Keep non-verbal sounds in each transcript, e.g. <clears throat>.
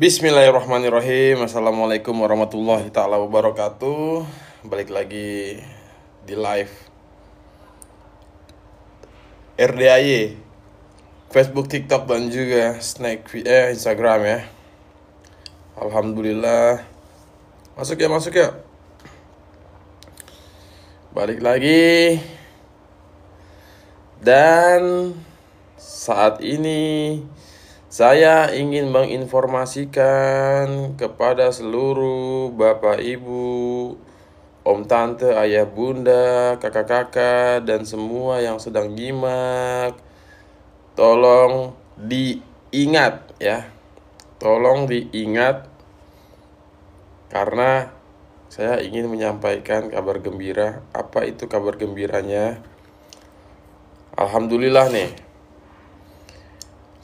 Bismillahirrahmanirrahim Assalamualaikum warahmatullahi ta'ala wabarakatuh Balik lagi di live RDAY Facebook, TikTok, dan juga snack, eh, Instagram ya Alhamdulillah Masuk ya, masuk ya Balik lagi Dan saat ini saya ingin menginformasikan kepada seluruh Bapak Ibu, Om Tante, Ayah Bunda, Kakak-kakak, dan semua yang sedang gimak. Tolong diingat ya. Tolong diingat karena saya ingin menyampaikan kabar gembira. Apa itu kabar gembiranya? Alhamdulillah nih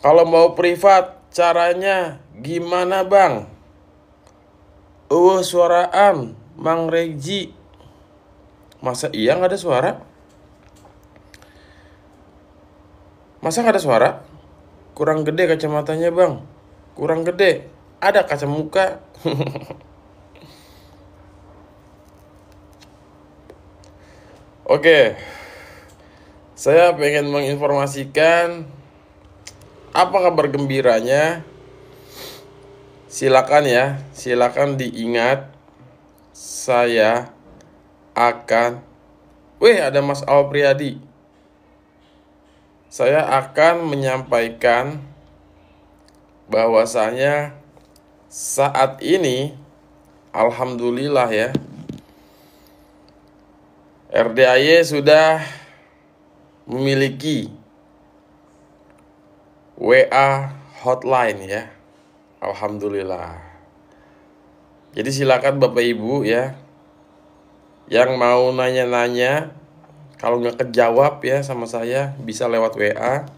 kalau mau privat, caranya gimana bang? Uh, oh, suaraan, Mang Reji. Masa iya nggak ada suara? Masa nggak ada suara? Kurang gede kacamatanya bang. Kurang gede. Ada kaca muka. <laughs> Oke. Saya pengen menginformasikan apa kabar gembiranya? Silakan ya, silakan diingat saya akan Weh, ada Mas Al Priadi. Saya akan menyampaikan bahwasanya saat ini alhamdulillah ya RDAY sudah memiliki WA hotline ya. Alhamdulillah. Jadi silakan Bapak Ibu ya yang mau nanya-nanya kalau nggak kejawab ya sama saya bisa lewat WA.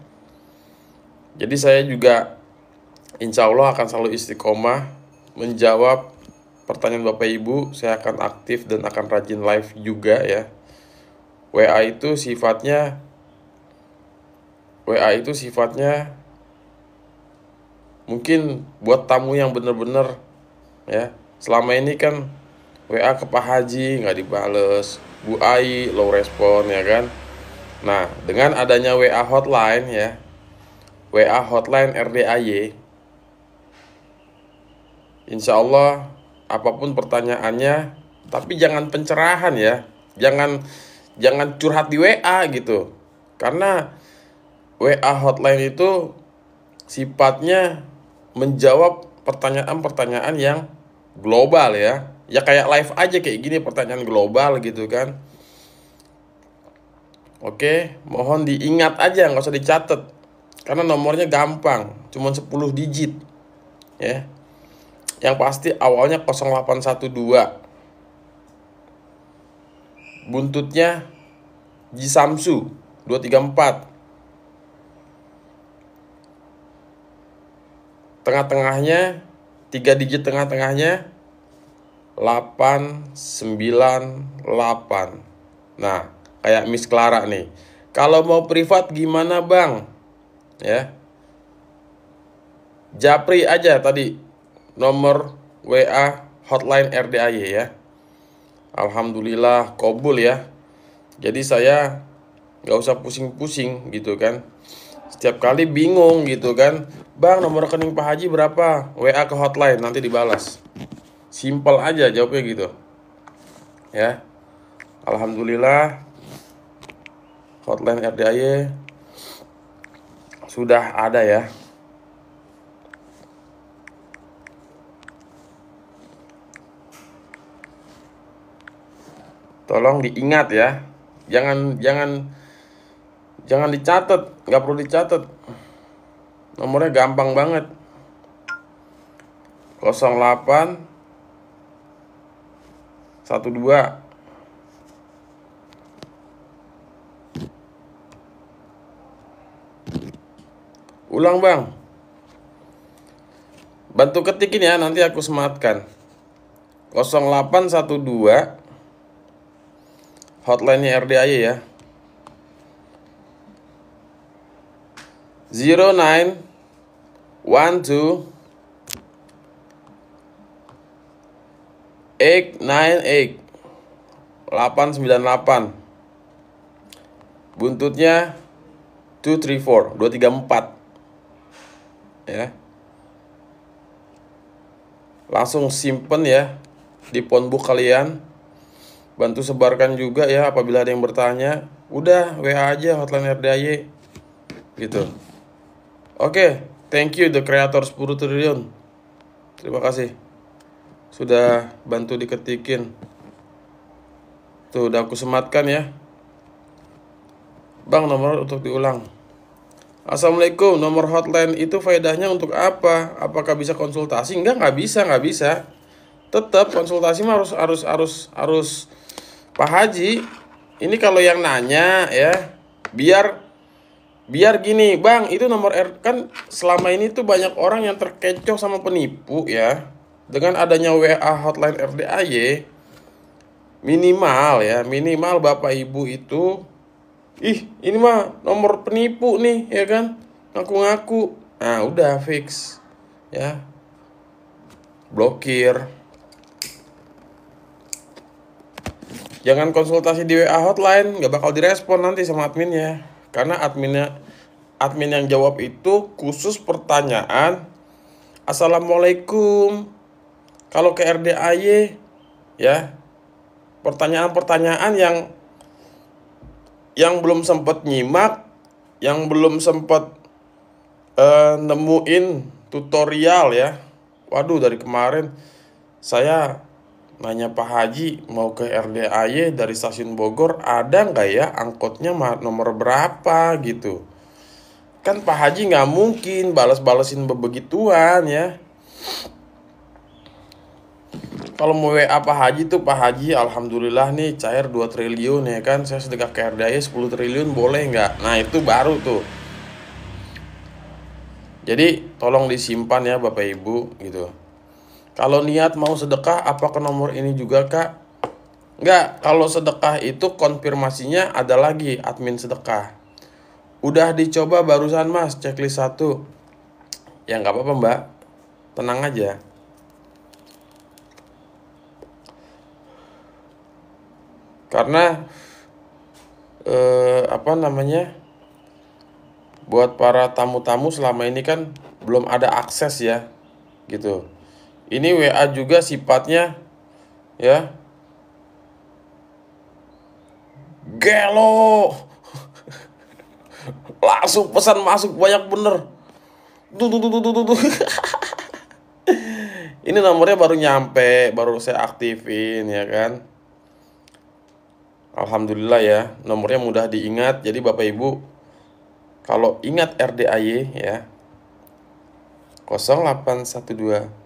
Jadi saya juga insya Allah akan selalu istiqomah menjawab pertanyaan Bapak Ibu. Saya akan aktif dan akan rajin live juga ya. WA itu sifatnya WA itu sifatnya mungkin buat tamu yang bener-bener ya selama ini kan WA ke Pak Haji nggak dibales Bu Ai low respon ya kan nah dengan adanya WA hotline ya WA hotline RDAY Insya Allah apapun pertanyaannya tapi jangan pencerahan ya jangan jangan curhat di WA gitu karena WA hotline itu sifatnya menjawab pertanyaan-pertanyaan yang global ya. Ya kayak live aja kayak gini pertanyaan global gitu kan. Oke, mohon diingat aja nggak usah dicatat. Karena nomornya gampang, cuma 10 digit. Ya. Yang pasti awalnya 0812. Buntutnya Jisamsu 234 tengah-tengahnya tiga digit tengah-tengahnya 898 nah kayak Miss Clara nih kalau mau privat gimana bang ya Japri aja tadi nomor WA hotline RDAY ya Alhamdulillah kobul ya jadi saya nggak usah pusing-pusing gitu kan setiap kali bingung gitu kan. Bang, nomor rekening Pak Haji berapa? WA ke hotline nanti dibalas. Simple aja jawabnya gitu. Ya. Alhamdulillah hotline rdiy sudah ada ya. Tolong diingat ya. Jangan jangan Jangan dicatat, nggak perlu dicatat. Nomornya gampang banget. 08 12 Ulang bang Bantu ketikin ya nanti aku sematkan 0812 Hotline-nya RDAY ya zero nine one two eight nine eight delapan sembilan delapan buntutnya two three four dua tiga empat ya langsung simpen ya di phonebook kalian bantu sebarkan juga ya apabila ada yang bertanya udah WA aja hotline RDAY gitu Oke, okay, thank you the creator 10 triliun. Terima kasih. Sudah bantu diketikin. Tuh, udah aku sematkan ya. Bang, nomor untuk diulang. Assalamualaikum, nomor hotline itu faedahnya untuk apa? Apakah bisa konsultasi? Enggak, nggak bisa, nggak bisa. Tetap konsultasi mah harus harus harus harus Pak Haji. Ini kalau yang nanya ya, biar biar gini bang itu nomor R kan selama ini tuh banyak orang yang terkecoh sama penipu ya dengan adanya WA hotline RDAY minimal ya minimal bapak ibu itu ih ini mah nomor penipu nih ya kan ngaku-ngaku nah udah fix ya blokir jangan konsultasi di WA hotline nggak bakal direspon nanti sama adminnya karena adminnya admin yang jawab itu khusus pertanyaan Assalamualaikum kalau ke RDAY ya pertanyaan-pertanyaan yang yang belum sempat nyimak yang belum sempat uh, eh, nemuin tutorial ya waduh dari kemarin saya nanya Pak Haji mau ke RDAY dari stasiun Bogor ada nggak ya angkotnya nomor berapa gitu kan Pak Haji nggak mungkin balas-balasin bebegituan ya kalau mau WA Pak Haji tuh Pak Haji alhamdulillah nih cair 2 triliun ya kan saya sedekah ke RDAY 10 triliun boleh nggak nah itu baru tuh jadi tolong disimpan ya Bapak Ibu gitu kalau niat mau sedekah, apa ke nomor ini juga kak? Enggak, kalau sedekah itu konfirmasinya ada lagi admin sedekah. Udah dicoba barusan mas, checklist satu. Ya nggak apa-apa mbak, tenang aja. Karena eh, apa namanya buat para tamu-tamu selama ini kan belum ada akses ya gitu ini WA juga sifatnya ya gelo <laughs> langsung pesan masuk banyak bener tuh tuh tuh tuh tuh tuh <laughs> ini nomornya baru nyampe baru saya aktifin ya kan Alhamdulillah ya nomornya mudah diingat jadi bapak ibu kalau ingat RDAY ya 0812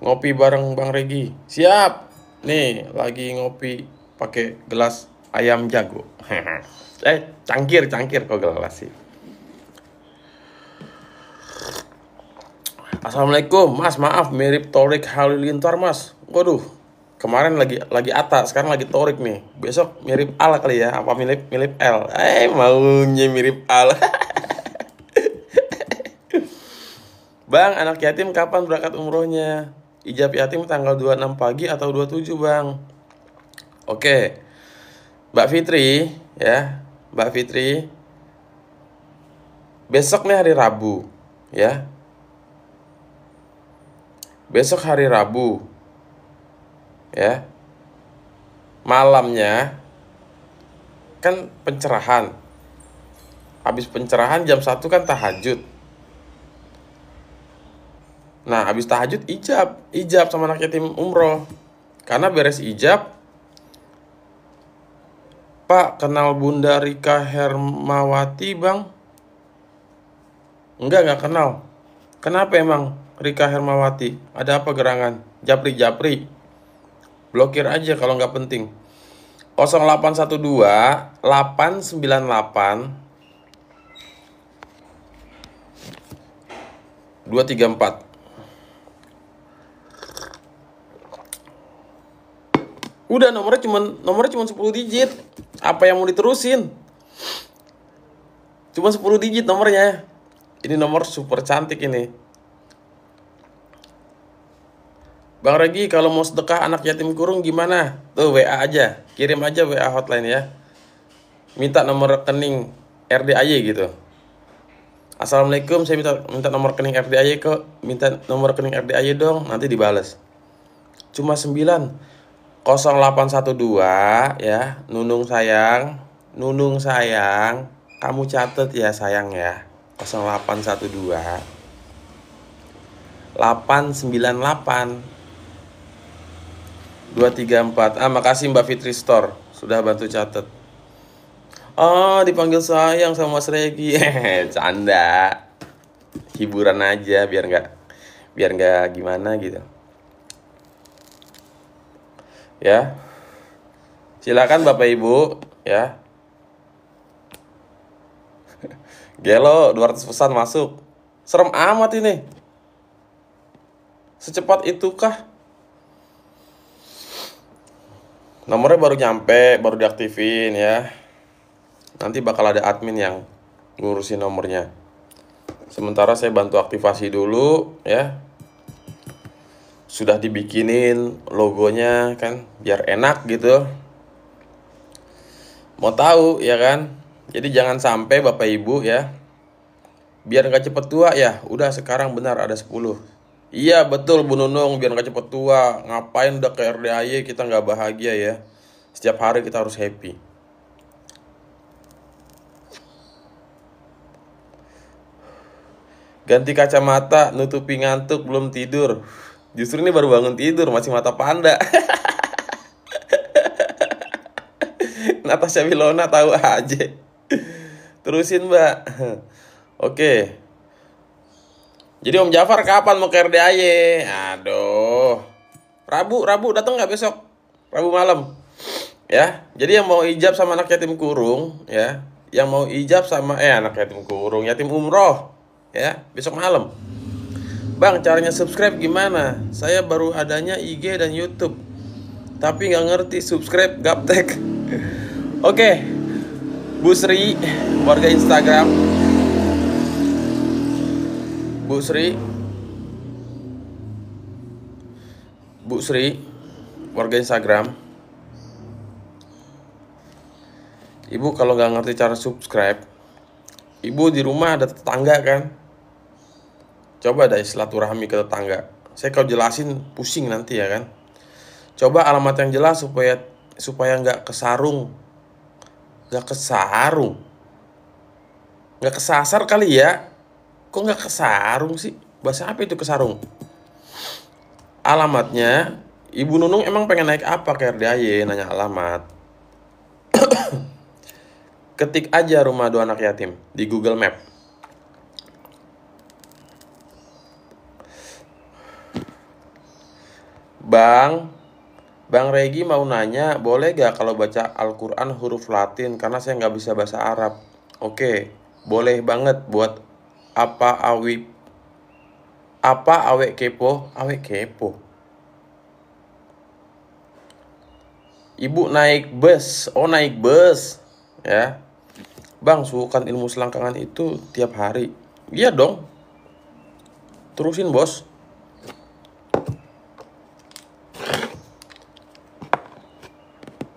ngopi bareng Bang Regi. Siap. Nih, lagi ngopi pakai gelas ayam jago. <laughs> eh, cangkir, cangkir kok gelas sih. Assalamualaikum, Mas. Maaf, mirip Torik Halilintar, Mas. Waduh, kemarin lagi lagi Ata, sekarang lagi Torik nih. Besok mirip Al kali ya, apa mirip mirip L? Eh, maunya mirip Al. <laughs> Bang, anak yatim kapan berangkat umrohnya? ijab yatim tanggal 26 pagi atau 27 bang oke Mbak Fitri ya Mbak Fitri besok nih hari Rabu ya besok hari Rabu ya malamnya kan pencerahan habis pencerahan jam 1 kan tahajud Nah, habis tahajud ijab, ijab sama anak yatim umroh. Karena beres ijab, Pak kenal Bunda Rika Hermawati, Bang? Enggak, enggak kenal. Kenapa emang Rika Hermawati? Ada apa gerangan? Japri, Japri. Blokir aja kalau nggak penting. 0812 898 234 udah nomornya cuman nomornya cuman 10 digit apa yang mau diterusin cuma 10 digit nomornya ini nomor super cantik ini Bang Regi kalau mau sedekah anak yatim kurung gimana tuh WA aja kirim aja WA hotline ya minta nomor rekening RDAY gitu Assalamualaikum saya minta minta nomor rekening RDAY kok minta nomor rekening RDAY dong nanti dibales cuma 9 0812 ya, Nunung sayang, Nunung sayang, kamu catat ya sayang ya. 0812 898 234 ah makasih Mbak Fitri Store sudah bantu catat oh dipanggil sayang sama Mas Regi <laughs> canda hiburan aja biar nggak biar nggak gimana gitu ya silakan bapak ibu ya <laughs> gelo 200 pesan masuk serem amat ini secepat itukah nomornya baru nyampe baru diaktifin ya nanti bakal ada admin yang ngurusin nomornya sementara saya bantu aktivasi dulu ya sudah dibikinin logonya kan biar enak gitu mau tahu ya kan jadi jangan sampai bapak ibu ya biar nggak cepet tua ya udah sekarang benar ada 10 Iya betul Bu Nunung biar gak cepet tua Ngapain udah ke RDAY kita nggak bahagia ya Setiap hari kita harus happy Ganti kacamata, nutupi ngantuk, belum tidur Justru ini baru bangun tidur masih mata panda. <laughs> Natasha Wilona tahu aja. Terusin mbak. Oke. Jadi Om Jafar kapan mau ke RDAY? Aduh. Rabu, Rabu datang nggak besok? Rabu malam. Ya, jadi yang mau ijab sama anak yatim kurung, ya, yang mau ijab sama eh anak yatim kurung, yatim umroh, ya, besok malam. Bang, caranya subscribe gimana? Saya baru adanya IG dan YouTube, tapi nggak ngerti subscribe gaptek. <laughs> Oke, okay. Bu Sri, warga Instagram. Bu Sri, Bu Sri, warga Instagram. Ibu kalau nggak ngerti cara subscribe, ibu di rumah ada tetangga kan? Coba dari silaturahmi ke tetangga. Saya kau jelasin pusing nanti ya kan. Coba alamat yang jelas supaya supaya nggak kesarung, nggak kesarung, nggak kesasar kali ya. Kok nggak kesarung sih? Bahasa apa itu kesarung? Alamatnya Ibu Nunung emang pengen naik apa ke RDAY? Nanya alamat. <coughs> Ketik aja rumah dua anak yatim di Google Map. Bang, Bang Regi mau nanya, boleh gak kalau baca Al-Quran huruf Latin? Karena saya nggak bisa bahasa Arab. Oke, boleh banget buat apa awi apa awe kepo? Awe kepo. Ibu naik bus, oh naik bus, ya. Bang, sukan ilmu selangkangan itu tiap hari. Iya dong. Terusin, Bos.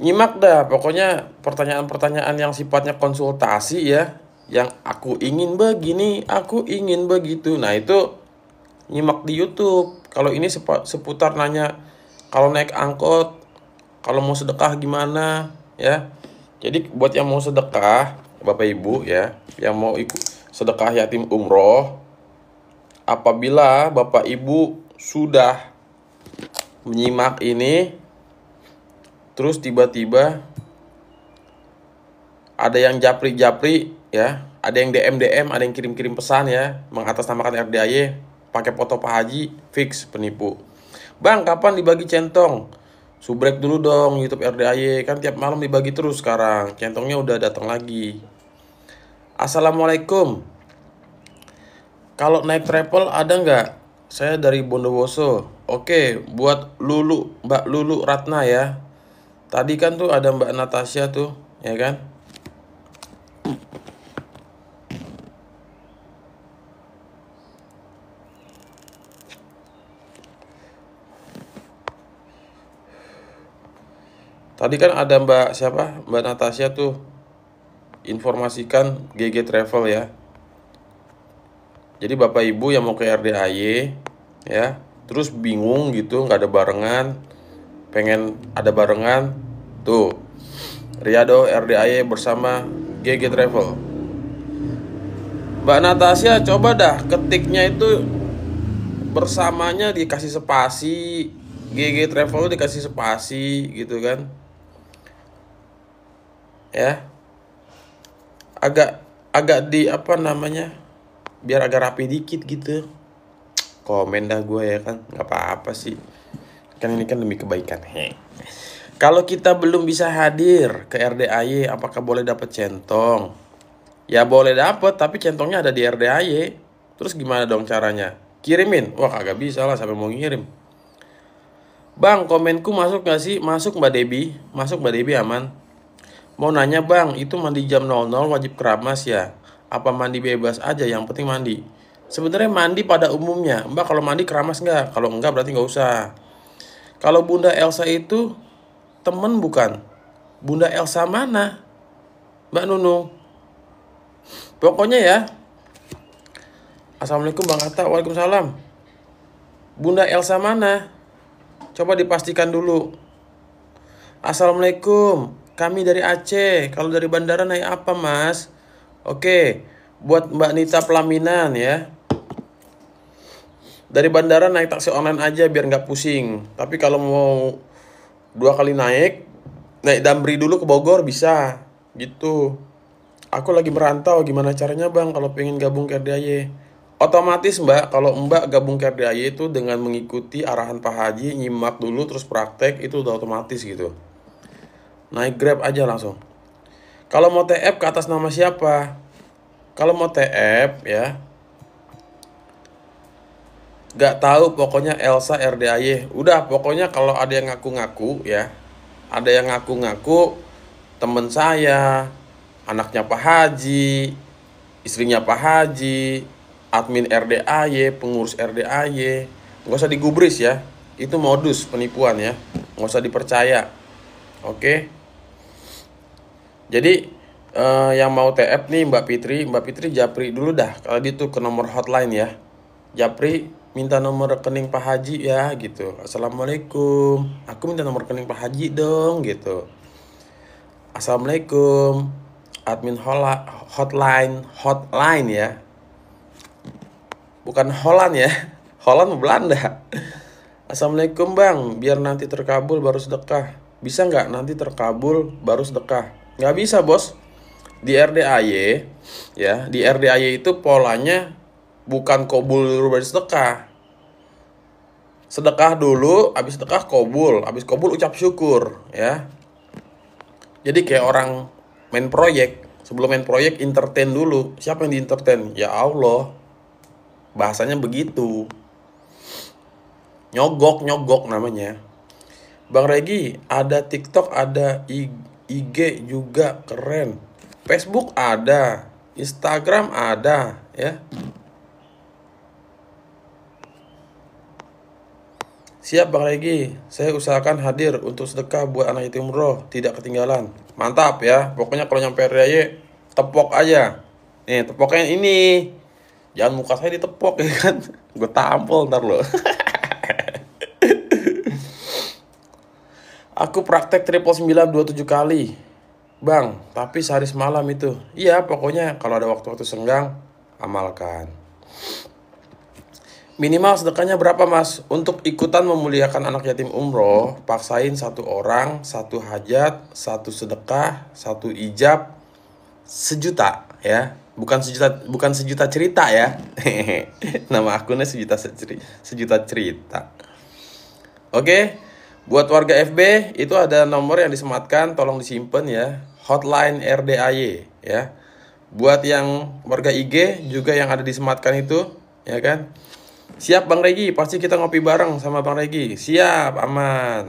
nyimak dah pokoknya pertanyaan-pertanyaan yang sifatnya konsultasi ya yang aku ingin begini aku ingin begitu nah itu nyimak di YouTube kalau ini seputar nanya kalau naik angkot kalau mau sedekah gimana ya jadi buat yang mau sedekah bapak ibu ya yang mau ikut sedekah yatim umroh apabila bapak ibu sudah menyimak ini terus tiba-tiba ada yang japri-japri ya ada yang DM DM ada yang kirim-kirim pesan ya mengatasnamakan RDAY pakai foto Pak Haji fix penipu Bang kapan dibagi centong subrek dulu dong YouTube RDAY kan tiap malam dibagi terus sekarang centongnya udah datang lagi Assalamualaikum kalau naik travel ada nggak saya dari Bondowoso oke buat Lulu Mbak Lulu Ratna ya Tadi kan tuh ada Mbak Natasha tuh, ya kan? Tadi kan ada Mbak siapa? Mbak Natasha tuh informasikan GG Travel ya. Jadi Bapak Ibu yang mau ke RDAY ya, terus bingung gitu, nggak ada barengan, pengen ada barengan tuh Riado RDAY bersama GG Travel Mbak Natasha coba dah ketiknya itu bersamanya dikasih spasi GG Travel dikasih spasi gitu kan ya agak agak di apa namanya biar agak rapi dikit gitu komen dah gue ya kan nggak apa-apa sih kan ini kan demi kebaikan he kalau kita belum bisa hadir ke RDAY apakah boleh dapat centong ya boleh dapat tapi centongnya ada di RDAY terus gimana dong caranya kirimin wah kagak bisa lah sampai mau ngirim Bang, komenku masuk gak sih? Masuk Mbak Debi. Masuk Mbak Debi aman. Mau nanya bang, itu mandi jam 00 wajib keramas ya? Apa mandi bebas aja yang penting mandi? Sebenarnya mandi pada umumnya, mbak kalau mandi keramas nggak? Kalau enggak berarti nggak usah. Kalau Bunda Elsa itu temen bukan? Bunda Elsa mana? Mbak Nunu, Pokoknya ya. Assalamualaikum Bang Atta. Waalaikumsalam. Bunda Elsa mana? Coba dipastikan dulu. Assalamualaikum. Kami dari Aceh. Kalau dari bandara naik apa, Mas? Oke, buat Mbak Nita pelaminan ya dari bandara naik taksi online aja biar nggak pusing tapi kalau mau dua kali naik naik damri dulu ke Bogor bisa gitu aku lagi merantau gimana caranya bang kalau pengen gabung ke RDAY otomatis mbak kalau mbak gabung ke RDAY itu dengan mengikuti arahan Pak Haji nyimak dulu terus praktek itu udah otomatis gitu naik grab aja langsung kalau mau TF ke atas nama siapa kalau mau TF ya Gak tahu pokoknya Elsa RDAY. Udah pokoknya kalau ada yang ngaku-ngaku ya, ada yang ngaku-ngaku temen saya, anaknya Pak Haji, istrinya Pak Haji, admin RDAY, pengurus RDAY. Gak usah digubris ya. Itu modus penipuan ya. Gak usah dipercaya. Oke. Jadi eh, yang mau TF nih Mbak Fitri, Mbak Fitri japri dulu dah. Kalau gitu ke nomor hotline ya. Japri minta nomor rekening Pak Haji ya gitu. Assalamualaikum, aku minta nomor rekening Pak Haji dong gitu. Assalamualaikum, admin hola, hotline, hotline ya. Bukan Holland ya, <laughs> Holland Belanda. Assalamualaikum bang, biar nanti terkabul baru sedekah. Bisa nggak nanti terkabul baru sedekah? Nggak bisa bos. Di RDAY ya, di RDAY itu polanya bukan kobul dulu baru sedekah sedekah dulu habis sedekah kobul habis kobul ucap syukur ya jadi kayak orang main proyek sebelum main proyek entertain dulu siapa yang di entertain ya Allah bahasanya begitu nyogok nyogok namanya Bang Regi ada TikTok ada IG juga keren Facebook ada Instagram ada ya Siap Bang Regi, saya usahakan hadir untuk sedekah buat anak yatim umroh, tidak ketinggalan. Mantap ya, pokoknya kalau nyampe raya tepok aja. Nih, tepoknya ini. Jangan muka saya ditepok <laughs> ya kan. Gue tampol ntar lo. <laughs> Aku praktek triple dua tujuh kali. Bang, tapi sehari semalam itu. Iya, pokoknya kalau ada waktu-waktu senggang, amalkan. Minimal sedekahnya berapa mas? Untuk ikutan memuliakan anak yatim umroh, paksain satu orang, satu hajat, satu sedekah, satu ijab, sejuta ya. Bukan sejuta, bukan sejuta cerita ya. <laughs> Nama akunnya sejuta sejuta cerita. Oke, buat warga FB itu ada nomor yang disematkan, tolong disimpan ya. Hotline RDAY ya. Buat yang warga IG juga yang ada disematkan itu, ya kan? Siap Bang Regi, pasti kita ngopi bareng sama Bang Regi. Siap, aman.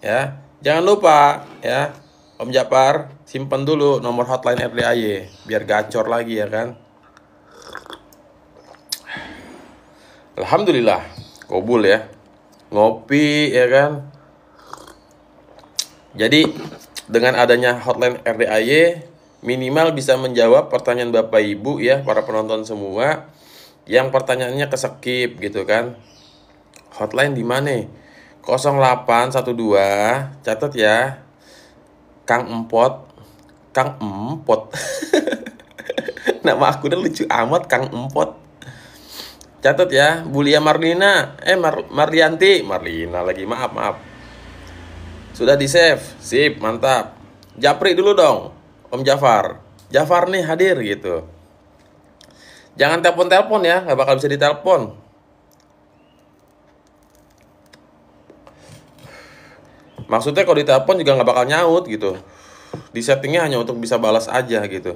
Ya. Jangan lupa ya, Om Japar, simpen dulu nomor hotline RDAY biar gacor lagi ya kan. Alhamdulillah, kobul ya. Ngopi ya kan. Jadi dengan adanya hotline RDAY minimal bisa menjawab pertanyaan Bapak Ibu ya para penonton semua yang pertanyaannya kesekip gitu kan hotline di mana 0812 catat ya Kang Empot Kang Empot <laughs> nama aku udah lucu amat Kang Empot catat ya Bulia Marlina eh Mar Marlianti Marlina lagi maaf maaf sudah di save sip mantap Japri dulu dong Om Jafar Jafar nih hadir gitu Jangan telepon-telepon ya, nggak bakal bisa ditelepon. Maksudnya kalau ditelepon juga nggak bakal nyaut gitu. Di settingnya hanya untuk bisa balas aja gitu.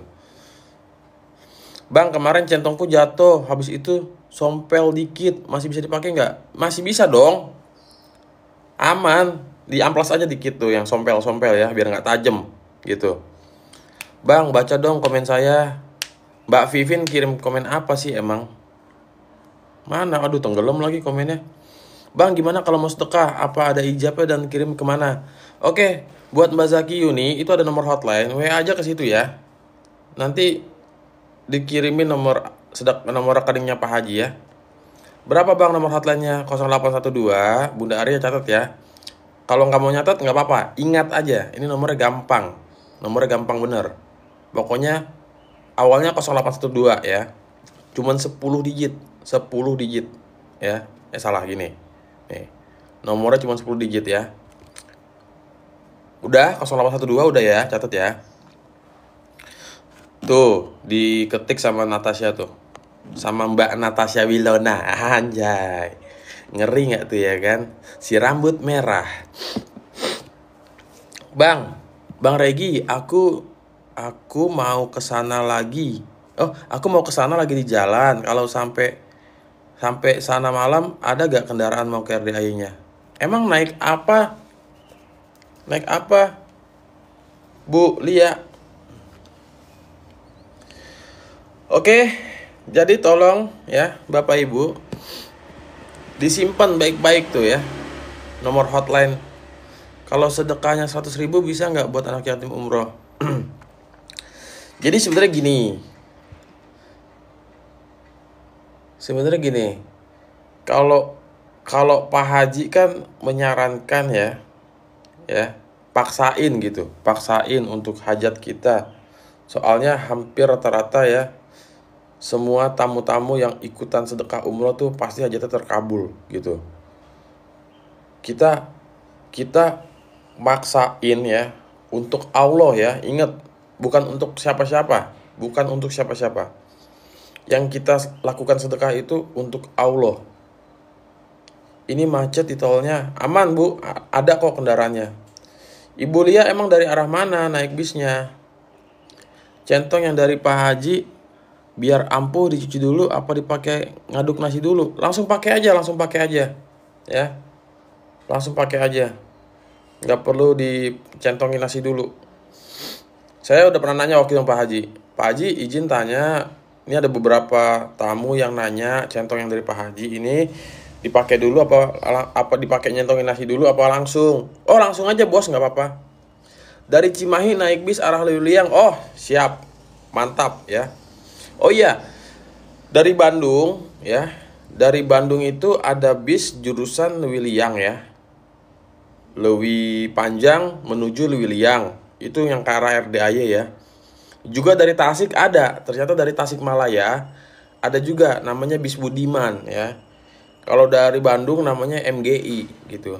Bang, kemarin centongku jatuh, habis itu sompel dikit, masih bisa dipakai nggak? Masih bisa dong. Aman, di amplas aja dikit tuh yang sompel-sompel ya, biar nggak tajem gitu. Bang, baca dong komen saya. Mbak Vivin kirim komen apa sih emang? Mana? Aduh tenggelam lagi komennya. Bang gimana kalau mau sedekah? Apa ada ijabnya dan kirim kemana? Oke, buat Mbak Zaki Yuni itu ada nomor hotline. WA aja ke situ ya. Nanti dikirimin nomor sedek, nomor rekeningnya Pak Haji ya. Berapa bang nomor hotline-nya? 0812. Bunda Arya catat ya. Kalau nggak mau nyatat nggak apa-apa. Ingat aja, ini nomornya gampang. Nomornya gampang bener. Pokoknya awalnya 0812 ya. Cuman 10 digit, 10 digit ya. Eh salah gini. Nih. Nomornya cuma 10 digit ya. Udah 0812 udah ya, catat ya. Tuh, diketik sama Natasha tuh. Sama Mbak Natasha Wilona, anjay. Ngeri nggak tuh ya kan? Si rambut merah. Bang, Bang Regi, aku aku mau ke sana lagi. Oh, aku mau ke sana lagi di jalan. Kalau sampai sampai sana malam ada gak kendaraan mau ke rdi nya Emang naik apa? Naik apa? Bu Lia. Oke, jadi tolong ya Bapak Ibu disimpan baik-baik tuh ya nomor hotline. Kalau sedekahnya 100 ribu bisa nggak buat anak yatim umroh? <clears throat> Jadi sebenarnya gini. Sebenarnya gini. Kalau kalau Pak Haji kan menyarankan ya, ya paksain gitu, paksain untuk hajat kita. Soalnya hampir rata-rata ya semua tamu-tamu yang ikutan sedekah umroh tuh pasti hajatnya terkabul gitu. Kita kita maksain ya untuk Allah ya, ingat bukan untuk siapa-siapa, bukan untuk siapa-siapa. Yang kita lakukan sedekah itu untuk Allah. Ini macet di tolnya, aman bu, ada kok kendaraannya. Ibu Lia emang dari arah mana naik bisnya? Centong yang dari Pak Haji biar ampuh dicuci dulu apa dipakai ngaduk nasi dulu langsung pakai aja langsung pakai aja ya langsung pakai aja nggak perlu dicentongin nasi dulu saya udah pernah nanya waktu itu Pak Haji. Pak Haji izin tanya, ini ada beberapa tamu yang nanya centong yang dari Pak Haji ini dipakai dulu apa apa dipakai nyentongin nasi dulu apa langsung? Oh langsung aja bos nggak apa-apa. Dari Cimahi naik bis arah Leuliang. Oh siap, mantap ya. Oh iya, dari Bandung ya. Dari Bandung itu ada bis jurusan Lewiliang ya. Lewi Panjang menuju Lewiliang itu yang ke arah RDAY ya. Juga dari Tasik ada, ternyata dari Tasik Malaya ada juga namanya Bis Budiman ya. Kalau dari Bandung namanya MGI gitu.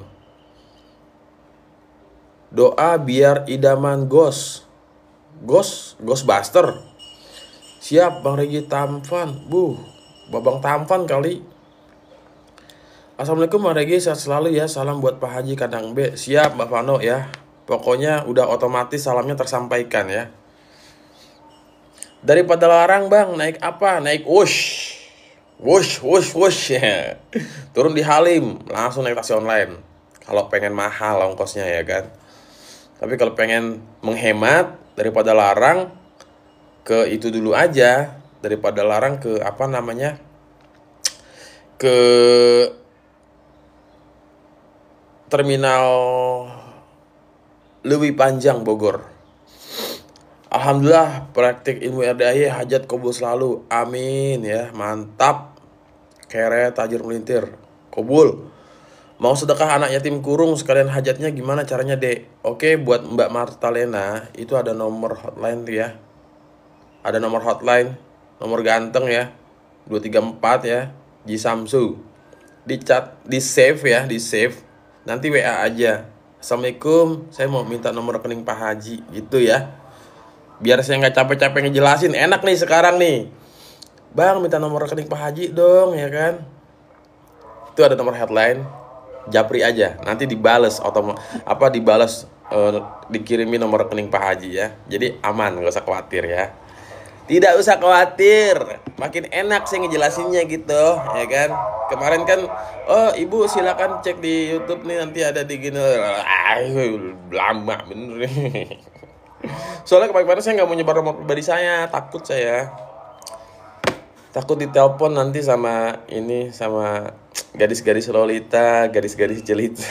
Doa biar idaman Gos. Gos, Ghostbuster. Siap Bang Regi Tamfan Bu, Babang Tamfan kali. Assalamualaikum Bang Regi, sehat selalu ya. Salam buat Pak Haji Kadang B. Siap Mbak Fano ya. Pokoknya udah otomatis salamnya tersampaikan ya. daripada larang bang, naik apa? Naik wush. Wush, wush, wush. Ya. <laughs> Turun di Halim, langsung naik taksi online. Kalau pengen mahal ongkosnya ya kan. Tapi kalau pengen menghemat, daripada larang ke itu dulu aja. Daripada larang ke apa namanya? Ke terminal lebih Panjang Bogor. Alhamdulillah praktik ilmu RDAY hajat kubul selalu. Amin ya. Mantap. Kere tajir melintir. Kubul. Mau sedekah anak yatim kurung sekalian hajatnya gimana caranya, Dek? Oke, buat Mbak Marta Lena itu ada nomor hotline tuh ya. Ada nomor hotline, nomor ganteng ya. 234 ya. Ji Samsu. Di chat, di save ya, di save. Nanti WA aja Assalamualaikum, saya mau minta nomor rekening Pak Haji gitu ya. Biar saya nggak capek-capek ngejelasin, enak nih sekarang nih. Bang, minta nomor rekening Pak Haji dong, ya kan? Itu ada nomor headline, japri aja. Nanti dibales atau apa dibales eh, dikirimi nomor rekening Pak Haji ya. Jadi aman, nggak usah khawatir ya tidak usah khawatir makin enak sih ngejelasinnya gitu ya kan kemarin kan oh ibu silakan cek di YouTube nih nanti ada di gini <laughs> lama bener <laughs> soalnya kemarin saya nggak mau nyebar nomor pribadi saya takut saya takut ditelepon nanti sama ini sama gadis-gadis lolita gadis-gadis jelita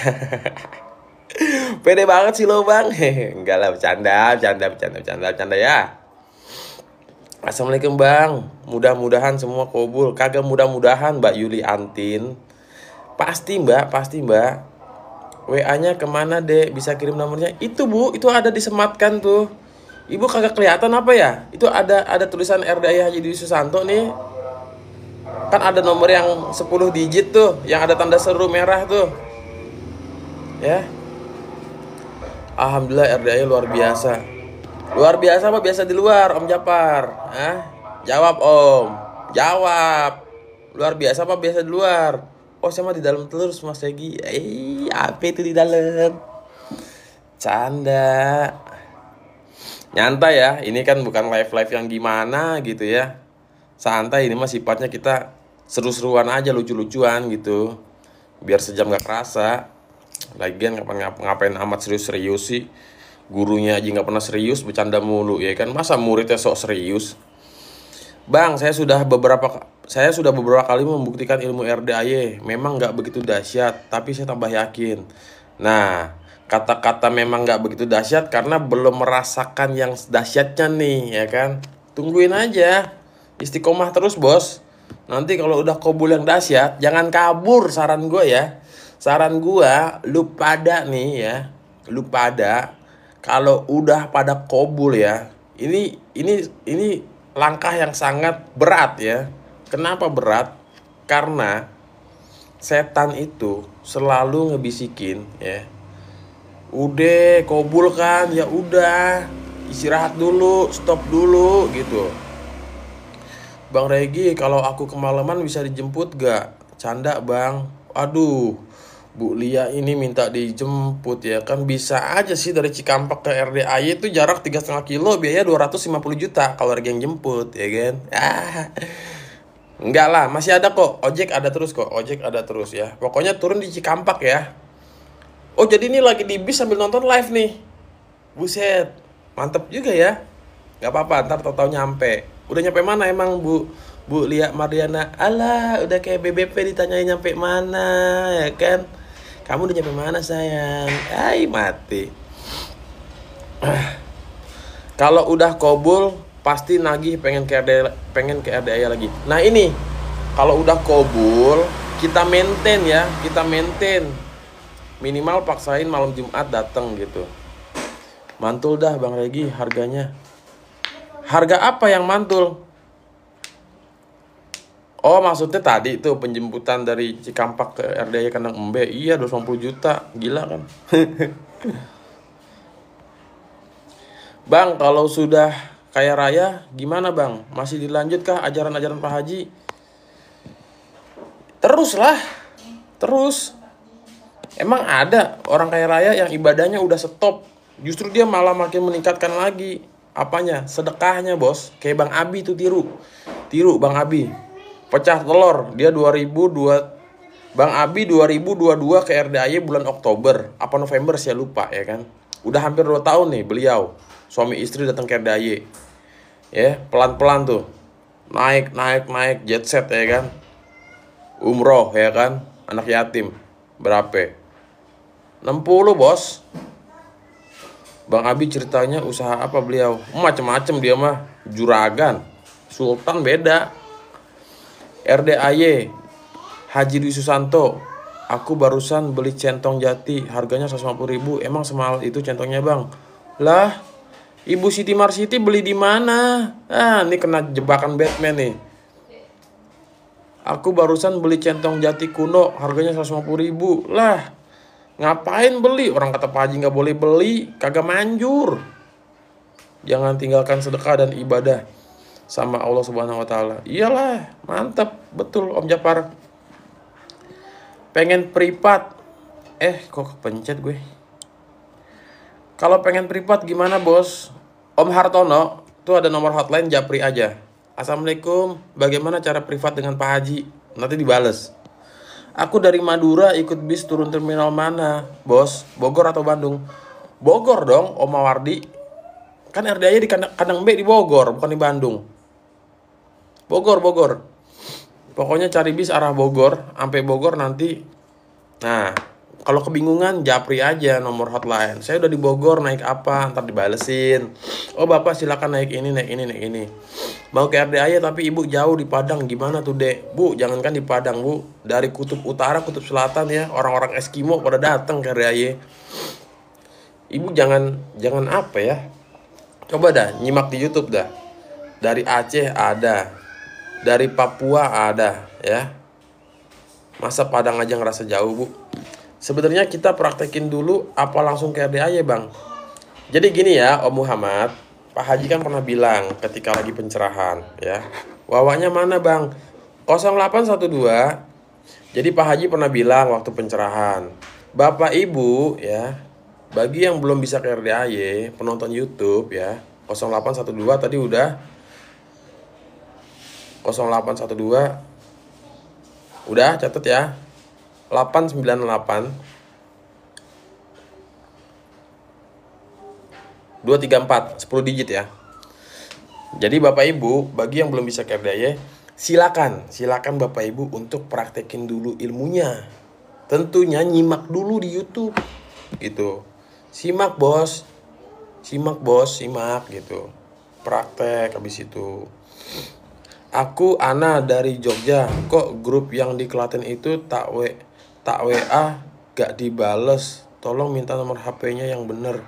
<laughs> pede banget sih lo bang nggak lah bercanda bercanda bercanda bercanda bercanda ya Assalamualaikum Bang. Mudah-mudahan semua kobul. Kagak mudah-mudahan Mbak Yuli Antin. Pasti Mbak, pasti Mbak. WA-nya kemana deh? Bisa kirim nomornya? Itu Bu, itu ada disematkan tuh. Ibu kagak kelihatan apa ya? Itu ada ada tulisan RDI Haji Dwi Susanto nih. Kan ada nomor yang 10 digit tuh, yang ada tanda seru merah tuh. Ya. Alhamdulillah RDI luar biasa. Luar biasa apa biasa di luar, Om Japar? Hah? Jawab, Om. Jawab. Luar biasa apa biasa di luar? Oh, sama di dalam terus, Mas Egi. Eh, apa itu di dalam? Canda. Nyantai ya, ini kan bukan live-live yang gimana gitu ya. Santai ini mah sifatnya kita seru-seruan aja, lucu-lucuan gitu. Biar sejam gak kerasa. Lagian ngapain-ngapain amat serius-serius sih gurunya aja nggak pernah serius bercanda mulu ya kan masa muridnya sok serius bang saya sudah beberapa saya sudah beberapa kali membuktikan ilmu RDAY memang nggak begitu dahsyat tapi saya tambah yakin nah kata-kata memang nggak begitu dahsyat karena belum merasakan yang dahsyatnya nih ya kan tungguin aja istiqomah terus bos nanti kalau udah kau yang dahsyat jangan kabur saran gue ya saran gue lu pada nih ya lu pada kalau udah pada kobul ya ini ini ini langkah yang sangat berat ya kenapa berat karena setan itu selalu ngebisikin ya udah kobul kan ya udah istirahat dulu stop dulu gitu Bang Regi kalau aku kemalaman bisa dijemput gak canda bang aduh Bu Lia ini minta dijemput ya kan bisa aja sih dari Cikampek ke RDAY itu jarak tiga setengah kilo biaya 250 juta kalau ada yang jemput ya kan ah. enggak lah masih ada kok ojek ada terus kok ojek ada terus ya pokoknya turun di Cikampek ya oh jadi ini lagi di bis sambil nonton live nih buset mantep juga ya nggak apa-apa ntar tau-tau nyampe udah nyampe mana emang bu Bu Lia Mariana, Allah udah kayak BBP ditanya nyampe mana ya kan? kamu udah nyampe mana sayang ay mati kalau udah kobul pasti nagih pengen ke RDA, pengen ke RDA lagi nah ini kalau udah kobul kita maintain ya kita maintain minimal paksain malam Jumat dateng gitu mantul dah Bang Regi harganya harga apa yang mantul Oh maksudnya tadi tuh penjemputan dari Cikampak ke RDI Kandang Embe Iya 250 juta Gila kan <laughs> Bang kalau sudah kaya raya gimana bang? Masih dilanjutkah ajaran-ajaran Pak Haji? Teruslah Terus Emang ada orang kaya raya yang ibadahnya udah stop Justru dia malah makin meningkatkan lagi Apanya? Sedekahnya bos Kayak Bang Abi tuh tiru Tiru Bang Abi Pecah telur, dia 2002 Bang Abi 2022 ke RDAY bulan Oktober apa November saya lupa ya kan. Udah hampir dua tahun nih beliau suami istri datang ke RDAY. Ya, pelan-pelan tuh. Naik, naik, naik jet set ya kan. Umroh ya kan, anak yatim. Berapa? 60, Bos. Bang Abi ceritanya usaha apa beliau? Macem-macem dia mah, juragan, sultan beda. RDAY Haji Dwi Susanto Aku barusan beli centong jati Harganya 150 ribu Emang semal itu centongnya bang Lah Ibu Siti Marsiti beli di mana? Ah, ini kena jebakan Batman nih. Aku barusan beli centong jati kuno, harganya 150 ribu. Lah, ngapain beli? Orang kata Pak Haji nggak boleh beli, kagak manjur. Jangan tinggalkan sedekah dan ibadah sama Allah Subhanahu wa taala. Iyalah, mantap, betul Om Jafar. Pengen privat. Eh, kok kepencet gue. Kalau pengen privat gimana, Bos? Om Hartono, tuh ada nomor hotline Japri aja. Assalamualaikum, bagaimana cara privat dengan Pak Haji? Nanti dibales. Aku dari Madura ikut bis turun terminal mana, Bos? Bogor atau Bandung? Bogor dong, Om Mawardi. Kan RDI di kandang, kandang B di Bogor, bukan di Bandung. Bogor Bogor pokoknya cari bis arah Bogor sampai Bogor nanti nah kalau kebingungan japri aja nomor hotline saya udah di Bogor naik apa ntar dibalesin oh bapak silakan naik ini naik ini naik ini mau ke RD aja ya, tapi ibu jauh di Padang gimana tuh dek bu jangankan di Padang bu dari kutub utara kutub selatan ya orang-orang Eskimo pada datang ke aja. ibu jangan jangan apa ya coba dah nyimak di YouTube dah dari Aceh ada dari Papua ada ya masa Padang aja ngerasa jauh bu sebenarnya kita praktekin dulu apa langsung ke RDA ya bang jadi gini ya Om Muhammad Pak Haji kan pernah bilang ketika lagi pencerahan ya wawanya mana bang 0812 jadi Pak Haji pernah bilang waktu pencerahan Bapak Ibu ya bagi yang belum bisa ke RDAY penonton YouTube ya 0812 tadi udah 0812 udah catat ya 898 234 10 digit ya jadi Bapak Ibu bagi yang belum bisa kerja ya, silakan silakan Bapak Ibu untuk praktekin dulu ilmunya tentunya nyimak dulu di YouTube gitu simak bos simak bos simak gitu praktek habis itu Aku Ana dari Jogja. Kok grup yang di Klaten itu tak we tak WA gak dibales. Tolong minta nomor HP-nya yang bener.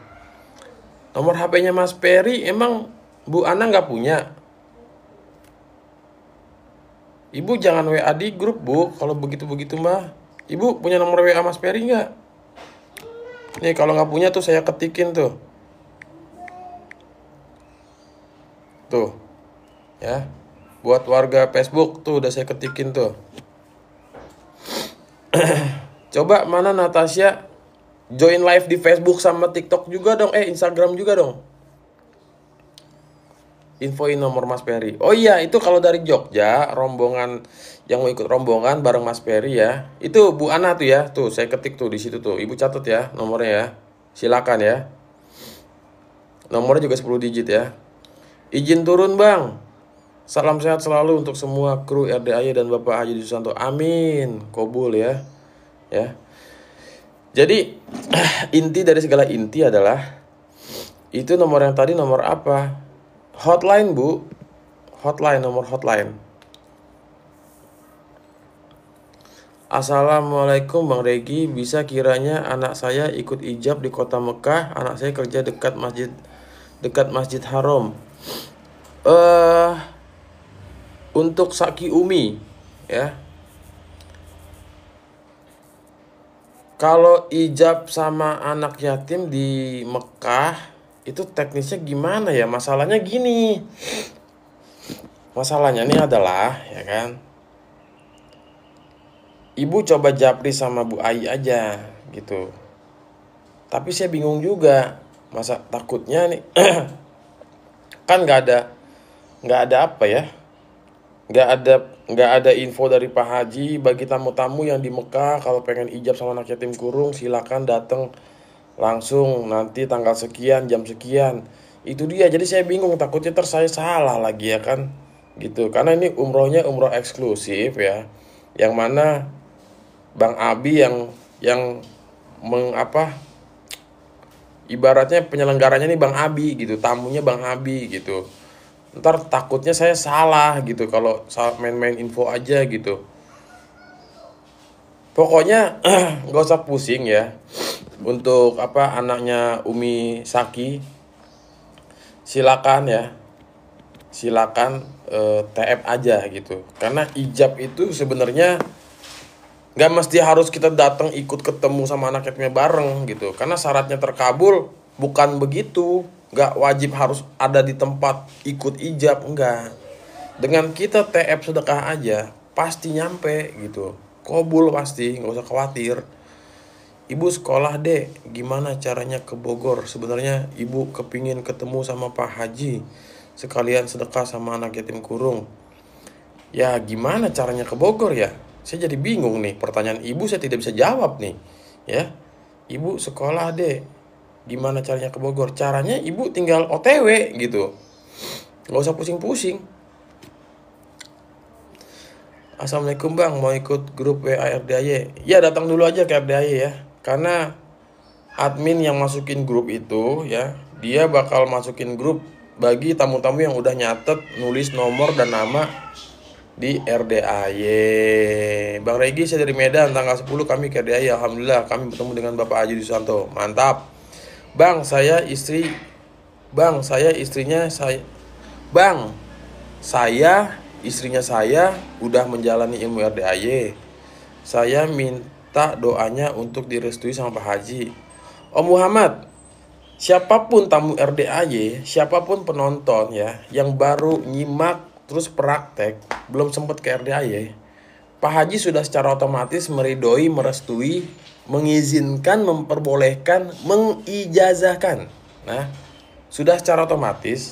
Nomor HP-nya Mas Peri emang Bu Ana nggak punya? Ibu jangan WA di grup bu, kalau begitu-begitu mah. Ibu punya nomor WA Mas Peri nggak? Nih kalau nggak punya tuh saya ketikin tuh. Tuh, ya buat warga Facebook tuh udah saya ketikin tuh <clears throat> coba mana Natasha join live di Facebook sama TikTok juga dong eh Instagram juga dong infoin nomor Mas Perry. oh iya itu kalau dari Jogja rombongan yang mau ikut rombongan bareng Mas Perry ya itu Bu Ana tuh ya tuh saya ketik tuh di situ tuh ibu catat ya nomornya ya silakan ya nomornya juga 10 digit ya izin turun bang Salam sehat selalu untuk semua kru RDAY dan Bapak Haji Susanto. Amin. Kobul ya. Ya. Jadi <clears throat> inti dari segala inti adalah itu nomor yang tadi nomor apa? Hotline, Bu. Hotline nomor hotline. Assalamualaikum Bang Regi, bisa kiranya anak saya ikut ijab di kota Mekah, anak saya kerja dekat masjid dekat Masjid Haram. Eh uh, untuk Saki Umi ya. Kalau ijab sama anak yatim di Mekah itu teknisnya gimana ya? Masalahnya gini. Masalahnya ini adalah ya kan. Ibu coba japri sama Bu Ai aja gitu. Tapi saya bingung juga. Masa takutnya nih <clears throat> kan nggak ada nggak ada apa ya nggak ada nggak ada info dari Pak Haji bagi tamu-tamu yang di Mekah kalau pengen ijab sama anak yatim kurung silakan datang langsung nanti tanggal sekian jam sekian itu dia jadi saya bingung takutnya ter saya salah lagi ya kan gitu karena ini umrohnya umroh eksklusif ya yang mana Bang Abi yang yang mengapa ibaratnya penyelenggaranya nih Bang Abi gitu tamunya Bang Abi gitu ntar takutnya saya salah gitu kalau main-main info aja gitu pokoknya <clears throat> gak usah pusing ya untuk apa anaknya Umi Saki silakan ya silakan e, eh, TF aja gitu karena ijab itu sebenarnya nggak mesti harus kita datang ikut ketemu sama anaknya bareng gitu karena syaratnya terkabul bukan begitu nggak wajib harus ada di tempat ikut ijab enggak dengan kita TF sedekah aja pasti nyampe gitu kobul pasti nggak usah khawatir ibu sekolah deh gimana caranya ke Bogor sebenarnya ibu kepingin ketemu sama Pak Haji sekalian sedekah sama anak yatim kurung ya gimana caranya ke Bogor ya saya jadi bingung nih pertanyaan ibu saya tidak bisa jawab nih ya ibu sekolah deh gimana caranya ke Bogor caranya ibu tinggal OTW gitu nggak usah pusing-pusing Assalamualaikum bang mau ikut grup WA RDAY ya datang dulu aja ke RDAY ya karena admin yang masukin grup itu ya dia bakal masukin grup bagi tamu-tamu yang udah nyatet nulis nomor dan nama di RDAY. Bang Regi saya dari Medan tanggal 10 kami ke RDAY. Alhamdulillah kami bertemu dengan Bapak Aji Susanto. Mantap. Bang, saya istri Bang, saya istrinya saya Bang, saya istrinya saya udah menjalani ilmu RDAY. Saya minta doanya untuk direstui sama Pak Haji. Om Muhammad, siapapun tamu RDAY, siapapun penonton ya yang baru nyimak terus praktek, belum sempat ke RDAY, Pak Haji sudah secara otomatis meridoi, merestui mengizinkan, memperbolehkan, mengijazahkan. Nah, sudah secara otomatis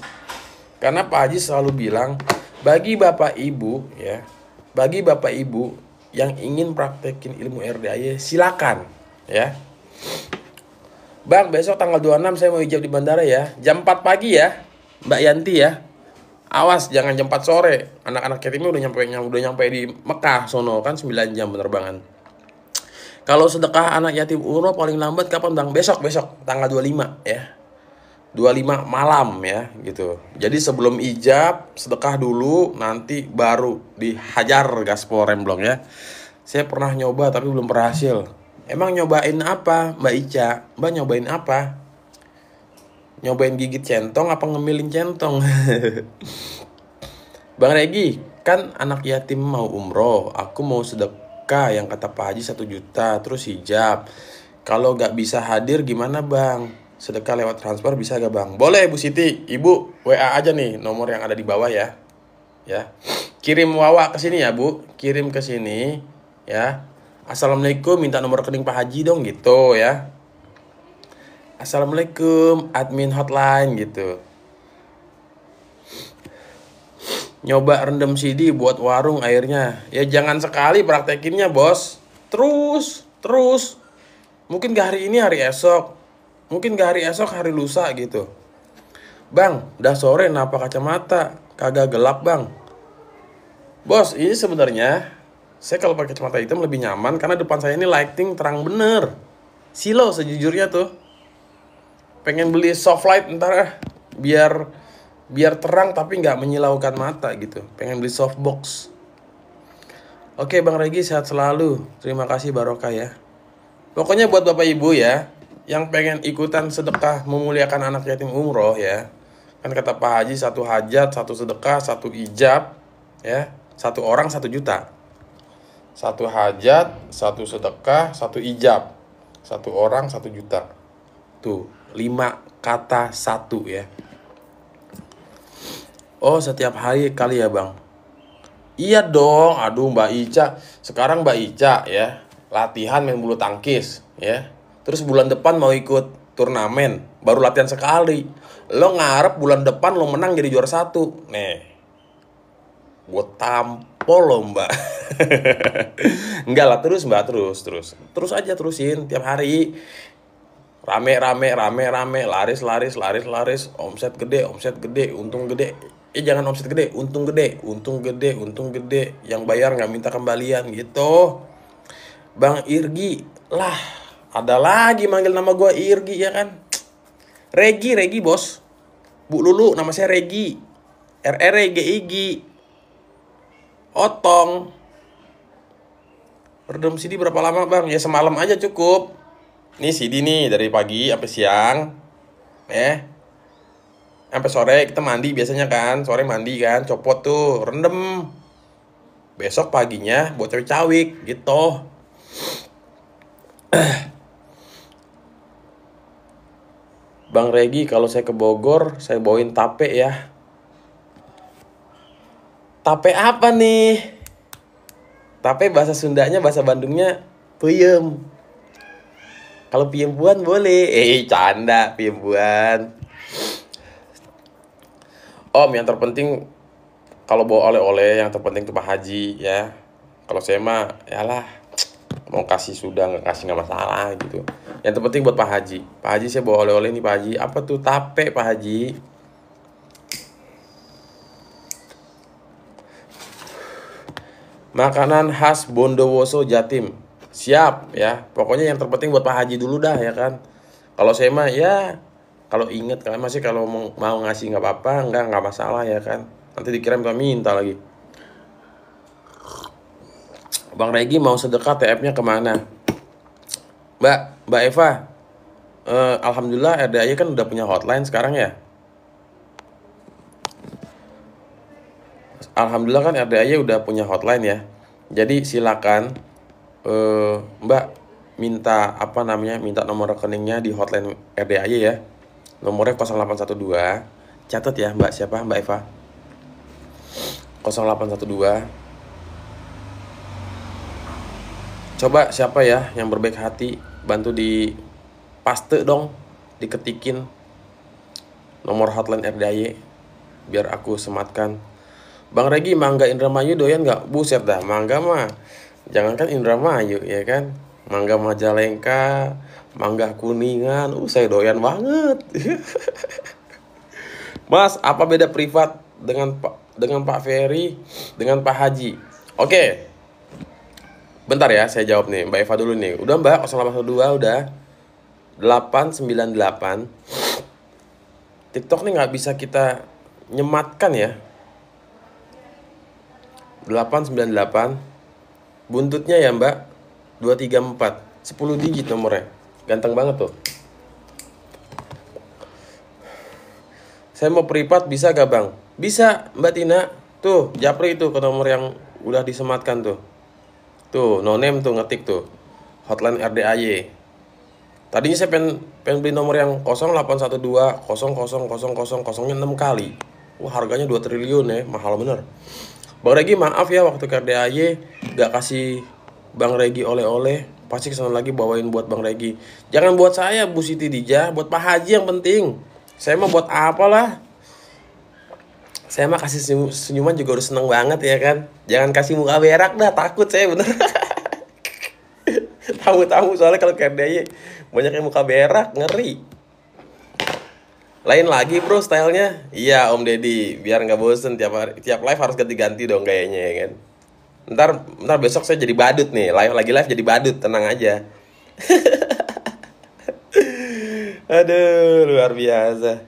karena Pak Haji selalu bilang bagi Bapak Ibu ya, bagi Bapak Ibu yang ingin praktekin ilmu RDAY silakan ya. Bang, besok tanggal 26 saya mau hijab di bandara ya. Jam 4 pagi ya. Mbak Yanti ya. Awas jangan jam 4 sore. Anak-anak yatimnya udah nyampe udah nyampe di Mekah sono kan 9 jam penerbangan. Kalau sedekah anak yatim umroh paling lambat kapan Bang? Besok, besok tanggal 25 ya. 25 malam ya gitu. Jadi sebelum ijab sedekah dulu nanti baru dihajar gaspol remblong ya. Saya pernah nyoba tapi belum berhasil. Emang nyobain apa Mbak Ica? Mbak nyobain apa? Nyobain gigit centong apa ngemilin centong? <laughs> Bang Regi, kan anak yatim mau umroh, aku mau sedekah akikah yang kata Pak Haji satu juta terus hijab kalau nggak bisa hadir gimana bang sedekah lewat transfer bisa gak bang boleh Bu Siti ibu WA aja nih nomor yang ada di bawah ya ya kirim wawa ke sini ya Bu kirim ke sini ya Assalamualaikum minta nomor rekening Pak Haji dong gitu ya Assalamualaikum admin hotline gitu nyoba rendam CD buat warung airnya ya jangan sekali praktekinnya bos terus terus mungkin gak hari ini hari esok mungkin gak hari esok hari lusa gitu bang udah sore napa kacamata kagak gelap bang bos ini sebenarnya saya kalau pakai kacamata hitam lebih nyaman karena depan saya ini lighting terang bener silo sejujurnya tuh pengen beli soft light ntar ah, biar biar terang tapi nggak menyilaukan mata gitu pengen beli softbox oke bang Regi sehat selalu terima kasih barokah ya pokoknya buat bapak ibu ya yang pengen ikutan sedekah memuliakan anak yatim umroh ya kan kata Pak Haji satu hajat satu sedekah satu ijab ya satu orang satu juta satu hajat satu sedekah satu ijab satu orang satu juta tuh lima kata satu ya Oh setiap hari kali ya bang? Iya dong, aduh Mbak Ica. Sekarang Mbak Ica ya, latihan main bulu tangkis ya. Terus bulan depan mau ikut turnamen, baru latihan sekali. Lo ngarep bulan depan lo menang jadi juara satu. Nih, gue tampol lo mbak. <laughs> Enggak lah terus mbak, terus, terus. Terus aja terusin tiap hari rame rame rame rame laris laris laris laris omset gede omset gede untung gede ya jangan omset gede, untung gede, untung gede, untung gede. Yang bayar nggak minta kembalian gitu. Bang Irgi lah, ada lagi manggil nama gue Irgi ya kan. Regi, Regi bos. Bu Lulu, nama saya Regi. R R E G I G. Otong. Redem CD berapa lama bang? Ya semalam aja cukup. Nih CD nih dari pagi sampai siang. Eh, sampai sore kita mandi biasanya kan sore mandi kan copot tuh rendem besok paginya buat cewek cawik gitu <clears throat> Bang Regi kalau saya ke Bogor saya bawain tape ya tape apa nih tape bahasa Sundanya bahasa Bandungnya puyem kalau piyembuan boleh eh canda piyembuan Om yang terpenting kalau bawa oleh-oleh yang terpenting tuh Pak Haji ya. Kalau saya mah ya lah mau kasih sudah nggak kasih nggak masalah gitu. Yang terpenting buat Pak Haji. Pak Haji saya bawa oleh-oleh nih Pak Haji. Apa tuh tape Pak Haji? Makanan khas Bondowoso Jatim. Siap ya. Pokoknya yang terpenting buat Pak Haji dulu dah ya kan. Kalau saya mah ya kalau inget kalian masih kalau mau, ngasih nggak apa-apa nggak nggak masalah ya kan nanti dikirim minta minta lagi Bang Regi mau sedekah TF-nya kemana? Mbak, Mbak Eva, eh, Alhamdulillah aja kan udah punya hotline sekarang ya. Alhamdulillah kan RDAI udah punya hotline ya. Jadi silakan uh, Mbak minta apa namanya minta nomor rekeningnya di hotline RDAI ya nomornya 0812 catat ya mbak siapa mbak Eva 0812 coba siapa ya yang berbaik hati bantu di paste dong diketikin nomor hotline RDAY biar aku sematkan Bang Regi mangga Indramayu doyan gak buset dah mangga mah jangankan Indramayu ya kan mangga Majalengka mangga kuningan uh saya doyan banget <laughs> Mas apa beda privat dengan Pak dengan Pak Ferry dengan Pak Haji oke okay. bentar ya saya jawab nih Mbak Eva dulu nih udah Mbak dua udah 898 TikTok nih nggak bisa kita nyematkan ya 898 buntutnya ya mbak 234 10 digit nomornya Ganteng banget tuh. Saya mau privat bisa gak bang? Bisa Mbak Tina. Tuh Japri itu ke nomor yang udah disematkan tuh. Tuh no name tuh ngetik tuh. Hotline RDAY. Tadinya saya pengen, pengen beli nomor yang 0812 0000006 kali. Wah harganya 2 triliun ya, mahal bener. Bang Regi maaf ya waktu ke RDAY gak kasih Bang Regi oleh-oleh pasti kesana lagi bawain buat Bang Regi. Jangan buat saya Bu Siti Dija, buat Pak Haji yang penting. Saya mah buat apalah. Saya mah kasih senyuman juga harus seneng banget ya kan. Jangan kasih muka berak dah, takut saya bener. <laughs> Tahu-tahu soalnya kalau dia, ya, banyak yang muka berak, ngeri. Lain lagi bro stylenya. Iya Om Deddy, biar nggak bosen tiap hari, tiap live harus ganti-ganti dong kayaknya ya kan ntar ntar besok saya jadi badut nih live lagi live jadi badut tenang aja <laughs> aduh luar biasa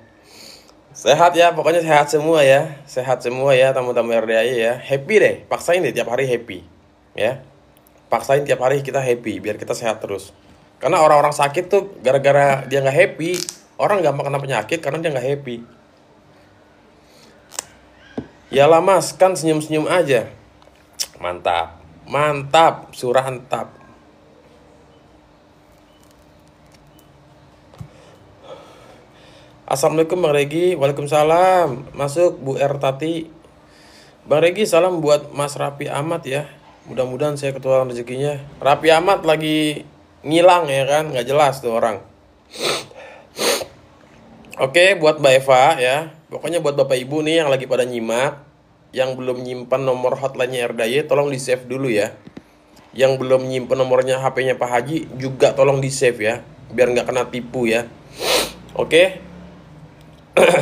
sehat ya pokoknya sehat semua ya sehat semua ya tamu-tamu RDI ya happy deh paksain deh tiap hari happy ya paksain tiap hari kita happy biar kita sehat terus karena orang-orang sakit tuh gara-gara dia nggak happy orang gampang kena penyakit karena dia nggak happy ya lah mas kan senyum-senyum aja Mantap. Mantap, surah mantap Assalamualaikum Bang Regi, Waalaikumsalam Masuk Bu R Tati Bang Regi salam buat Mas Rapi Ahmad ya Mudah-mudahan saya ketua rezekinya Rapi Ahmad lagi ngilang ya kan Gak jelas tuh orang Oke buat Mbak Eva ya Pokoknya buat Bapak Ibu nih yang lagi pada nyimak yang belum nyimpan nomor hotline-nya RDY tolong di save dulu ya yang belum nyimpen nomornya HP-nya Pak Haji juga tolong di save ya biar nggak kena tipu ya oke okay? <clears throat>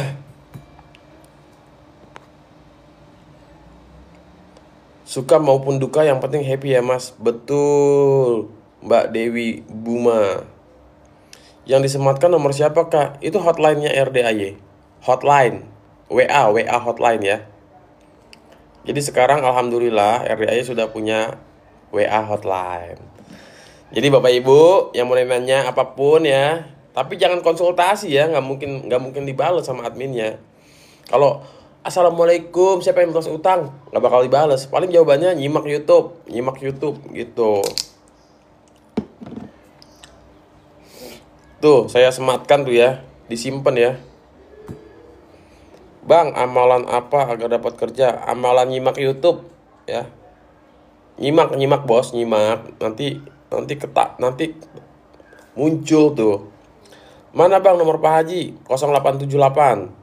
suka maupun duka yang penting happy ya mas betul Mbak Dewi Buma yang disematkan nomor siapa kak itu hotline-nya RDAY hotline WA WA hotline ya jadi sekarang alhamdulillah RDI sudah punya WA hotline. Jadi Bapak Ibu yang mau nanya apapun ya, tapi jangan konsultasi ya, nggak mungkin nggak mungkin dibalas sama adminnya. Kalau assalamualaikum, siapa yang minta utang, nggak bakal dibales. Paling jawabannya nyimak YouTube, nyimak YouTube gitu. Tuh, saya sematkan tuh ya, disimpan ya. Bang, amalan apa agar dapat kerja? Amalan nyimak YouTube ya. Nyimak nyimak bos, nyimak. Nanti nanti ketak nanti muncul tuh. Mana Bang nomor Pak Haji? 0878.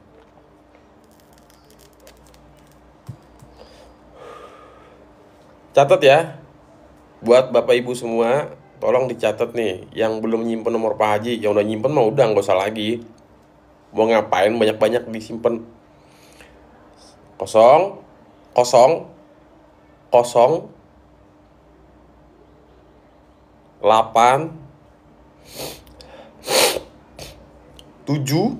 Catat ya. Buat Bapak Ibu semua, tolong dicatat nih yang belum nyimpen nomor Pak Haji, yang udah nyimpen mau udah nggak usah lagi. Mau ngapain banyak-banyak disimpan kosong kosong kosong delapan tujuh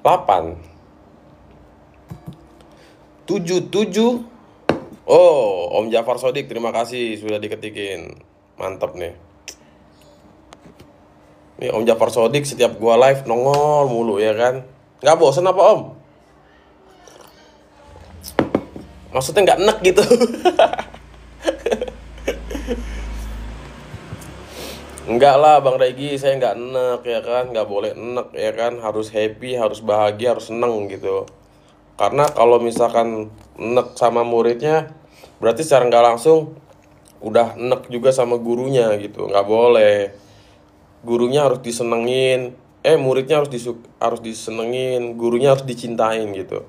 delapan tujuh tujuh oh Om Jafar Sodik terima kasih sudah diketikin mantap nih nih Om Jafar Sodik setiap gua live nongol mulu ya kan Gak bosen apa Om maksudnya nggak enak gitu Enggak lah Bang Regi, saya nggak enak ya kan, nggak boleh enak ya kan, harus happy, harus bahagia, harus seneng gitu. Karena kalau misalkan enak sama muridnya, berarti secara nggak langsung udah enak juga sama gurunya gitu, nggak boleh. Gurunya harus disenengin, eh muridnya harus disuk harus disenengin, gurunya harus dicintain gitu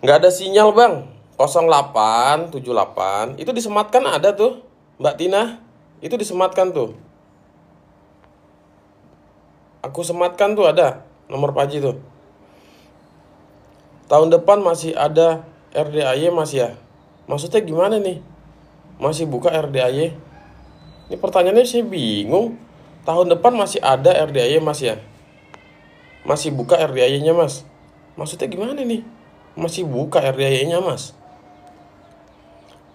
nggak ada sinyal bang 0878 itu disematkan ada tuh Mbak Tina itu disematkan tuh aku sematkan tuh ada nomor Paji tuh tahun depan masih ada RDAY Mas ya maksudnya gimana nih masih buka RDAY ini pertanyaannya saya bingung tahun depan masih ada RDAY Mas ya masih buka RDAY nya Mas maksudnya gimana nih masih buka rdia nya mas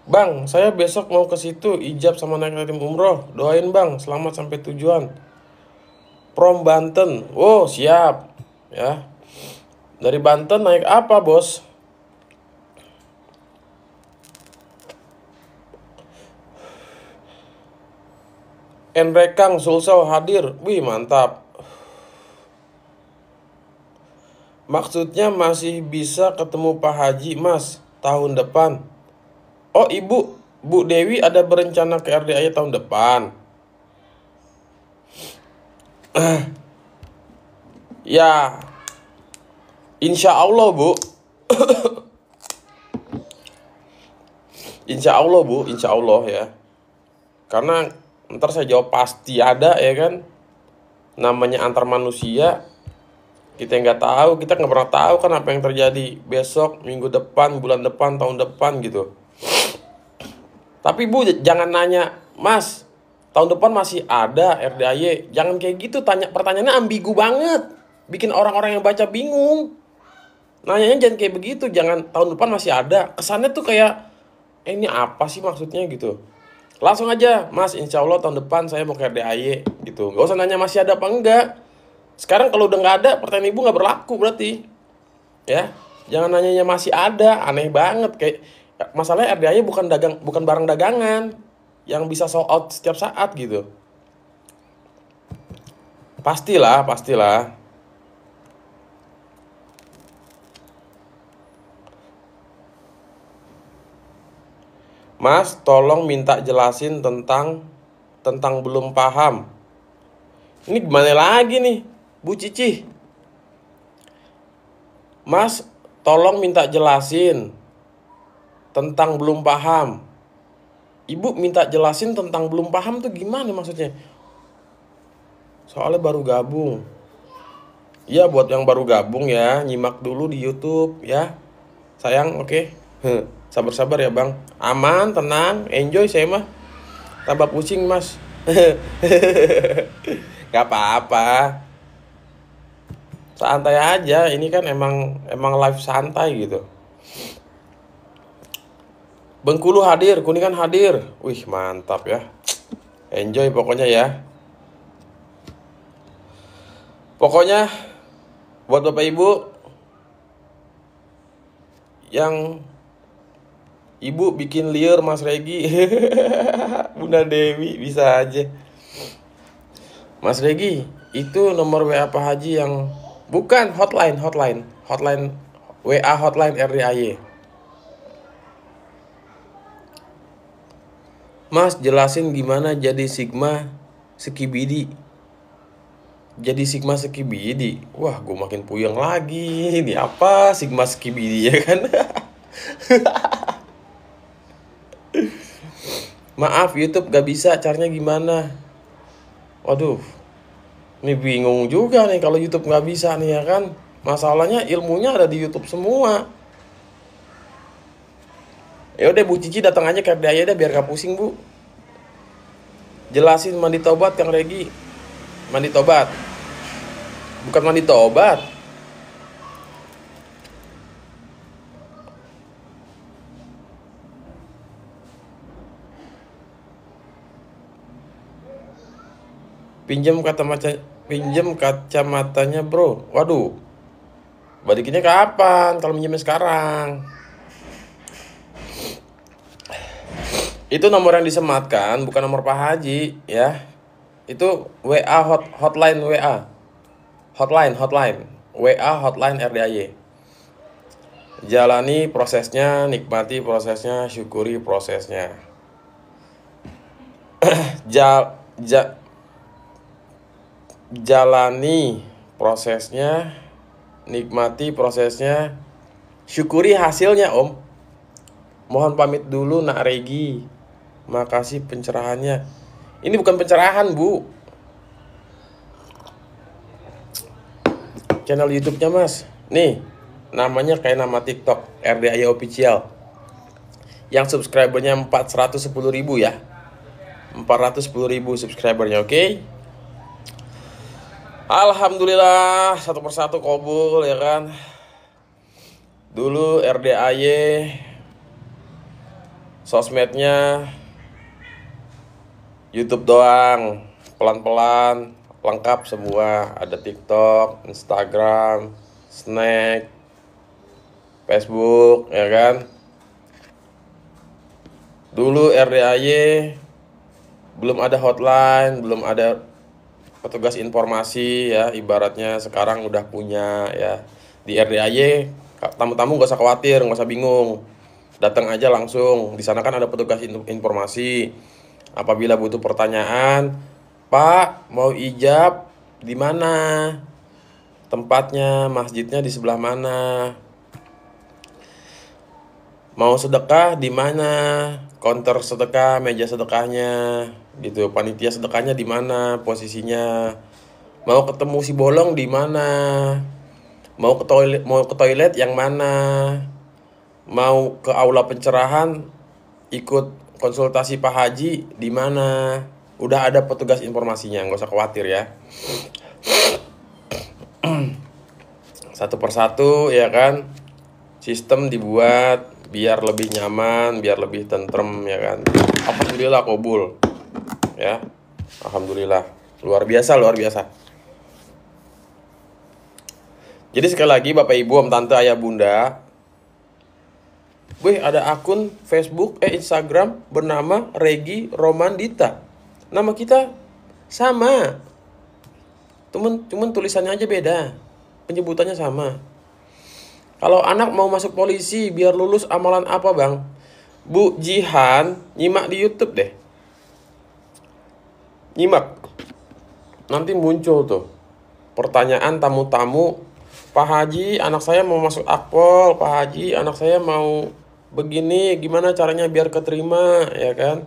Bang, saya besok mau ke situ ijab sama naik tim umroh. Doain bang, selamat sampai tujuan. Prom Banten. Wow, oh, siap. Ya. Dari Banten naik apa, Bos? Enrekang Sulsel hadir. Wih, mantap. Maksudnya masih bisa ketemu Pak Haji mas tahun depan. Oh ibu, Bu Dewi ada berencana ke RDI ya tahun depan. <clears throat> ya, insya Allah bu. <clears throat> insya Allah bu, insya Allah ya. Karena ntar saya jawab pasti ada ya kan. Namanya antar manusia kita nggak tahu kita nggak pernah tahu kan apa yang terjadi besok minggu depan bulan depan tahun depan gitu tapi bu jangan nanya mas tahun depan masih ada RDAY jangan kayak gitu tanya pertanyaannya ambigu banget bikin orang-orang yang baca bingung nanyanya jangan kayak begitu jangan tahun depan masih ada kesannya tuh kayak eh, ini apa sih maksudnya gitu langsung aja mas insya Allah tahun depan saya mau ke RDAY gitu nggak usah nanya masih ada apa enggak sekarang kalau udah nggak ada, pertanyaan ibu nggak berlaku berarti. Ya, jangan nanyanya masih ada, aneh banget kayak masalahnya RDA-nya bukan dagang bukan barang dagangan yang bisa sold out setiap saat gitu. Pastilah, pastilah. Mas, tolong minta jelasin tentang tentang belum paham. Ini gimana lagi nih? Bu Cici, Mas, tolong minta jelasin tentang belum paham. Ibu minta jelasin tentang belum paham tuh gimana maksudnya? Soalnya baru gabung. Iya buat yang baru gabung ya, nyimak dulu di YouTube ya. Sayang, oke. Okay. Sabar-sabar ya, Bang. Aman, tenang, enjoy saya mah. Tambah pusing, Mas. <laughs> Gak apa-apa santai aja ini kan emang emang live santai gitu Bengkulu hadir Kuningan hadir wih mantap ya enjoy pokoknya ya pokoknya buat bapak ibu yang ibu bikin liar mas Regi <laughs> Bunda Dewi bisa aja Mas Regi itu nomor WA Pak Haji yang Bukan hotline, hotline, hotline WA hotline RDAY. Mas jelasin gimana jadi sigma sekibidi. Jadi sigma sekibidi. Wah, gue makin puyeng lagi. Ini apa sigma sekibidi ya kan? <laughs> Maaf YouTube gak bisa caranya gimana? Waduh, ini bingung juga nih kalau YouTube nggak bisa nih ya kan. Masalahnya ilmunya ada di YouTube semua. Ya udah Bu Cici datang aja ke Daya deh biar gak pusing Bu. Jelasin mandi tobat Kang Regi. Mandi tobat. Bukan mandi tobat. Pinjam kata macam pinjam kacamatanya, Bro. Waduh. Balikinnya kapan? Kalau minjemnya sekarang. Itu nomor yang disematkan, bukan nomor Pak Haji, ya. Itu WA hot, hotline WA. Hotline, hotline. WA hotline RDAY jalani prosesnya, nikmati prosesnya, syukuri prosesnya. <clears throat> ja, ja, jalani prosesnya, nikmati prosesnya, syukuri hasilnya om. Mohon pamit dulu nak Regi. Makasih pencerahannya. Ini bukan pencerahan bu. Channel YouTube-nya mas. Nih, namanya kayak nama TikTok RDI Official. Yang subscribernya 410 ribu ya. 410 ribu subscribernya, oke? Okay? Alhamdulillah satu persatu kobul ya kan. Dulu RDAY sosmednya YouTube doang, pelan-pelan lengkap semua. Ada TikTok, Instagram, Snack, Facebook ya kan. Dulu RDAY belum ada hotline, belum ada petugas informasi ya ibaratnya sekarang udah punya ya di RDAY tamu-tamu gak usah khawatir gak usah bingung datang aja langsung di sana kan ada petugas informasi apabila butuh pertanyaan Pak mau ijab di mana tempatnya masjidnya di sebelah mana mau sedekah di mana konter sedekah, meja sedekahnya, gitu. Panitia sedekahnya di mana posisinya? Mau ketemu si bolong di mana? Mau ke toilet, mau ke toilet yang mana? Mau ke aula pencerahan ikut konsultasi Pak Haji di mana? Udah ada petugas informasinya, nggak usah khawatir ya. Satu persatu ya kan, sistem dibuat biar lebih nyaman, biar lebih tentrem ya kan. Alhamdulillah kobul. Ya. Alhamdulillah. Luar biasa, luar biasa. Jadi sekali lagi Bapak Ibu, Om Tante, Ayah Bunda, Wih ada akun Facebook eh Instagram bernama Regi Romandita. Nama kita sama. Cuman cuman tulisannya aja beda. Penyebutannya sama. Kalau anak mau masuk polisi biar lulus amalan apa bang? Bu Jihan, nyimak di Youtube deh. Nyimak. Nanti muncul tuh. Pertanyaan tamu-tamu. Pak Haji, anak saya mau masuk akpol. Pak Haji, anak saya mau begini. Gimana caranya biar keterima, ya kan?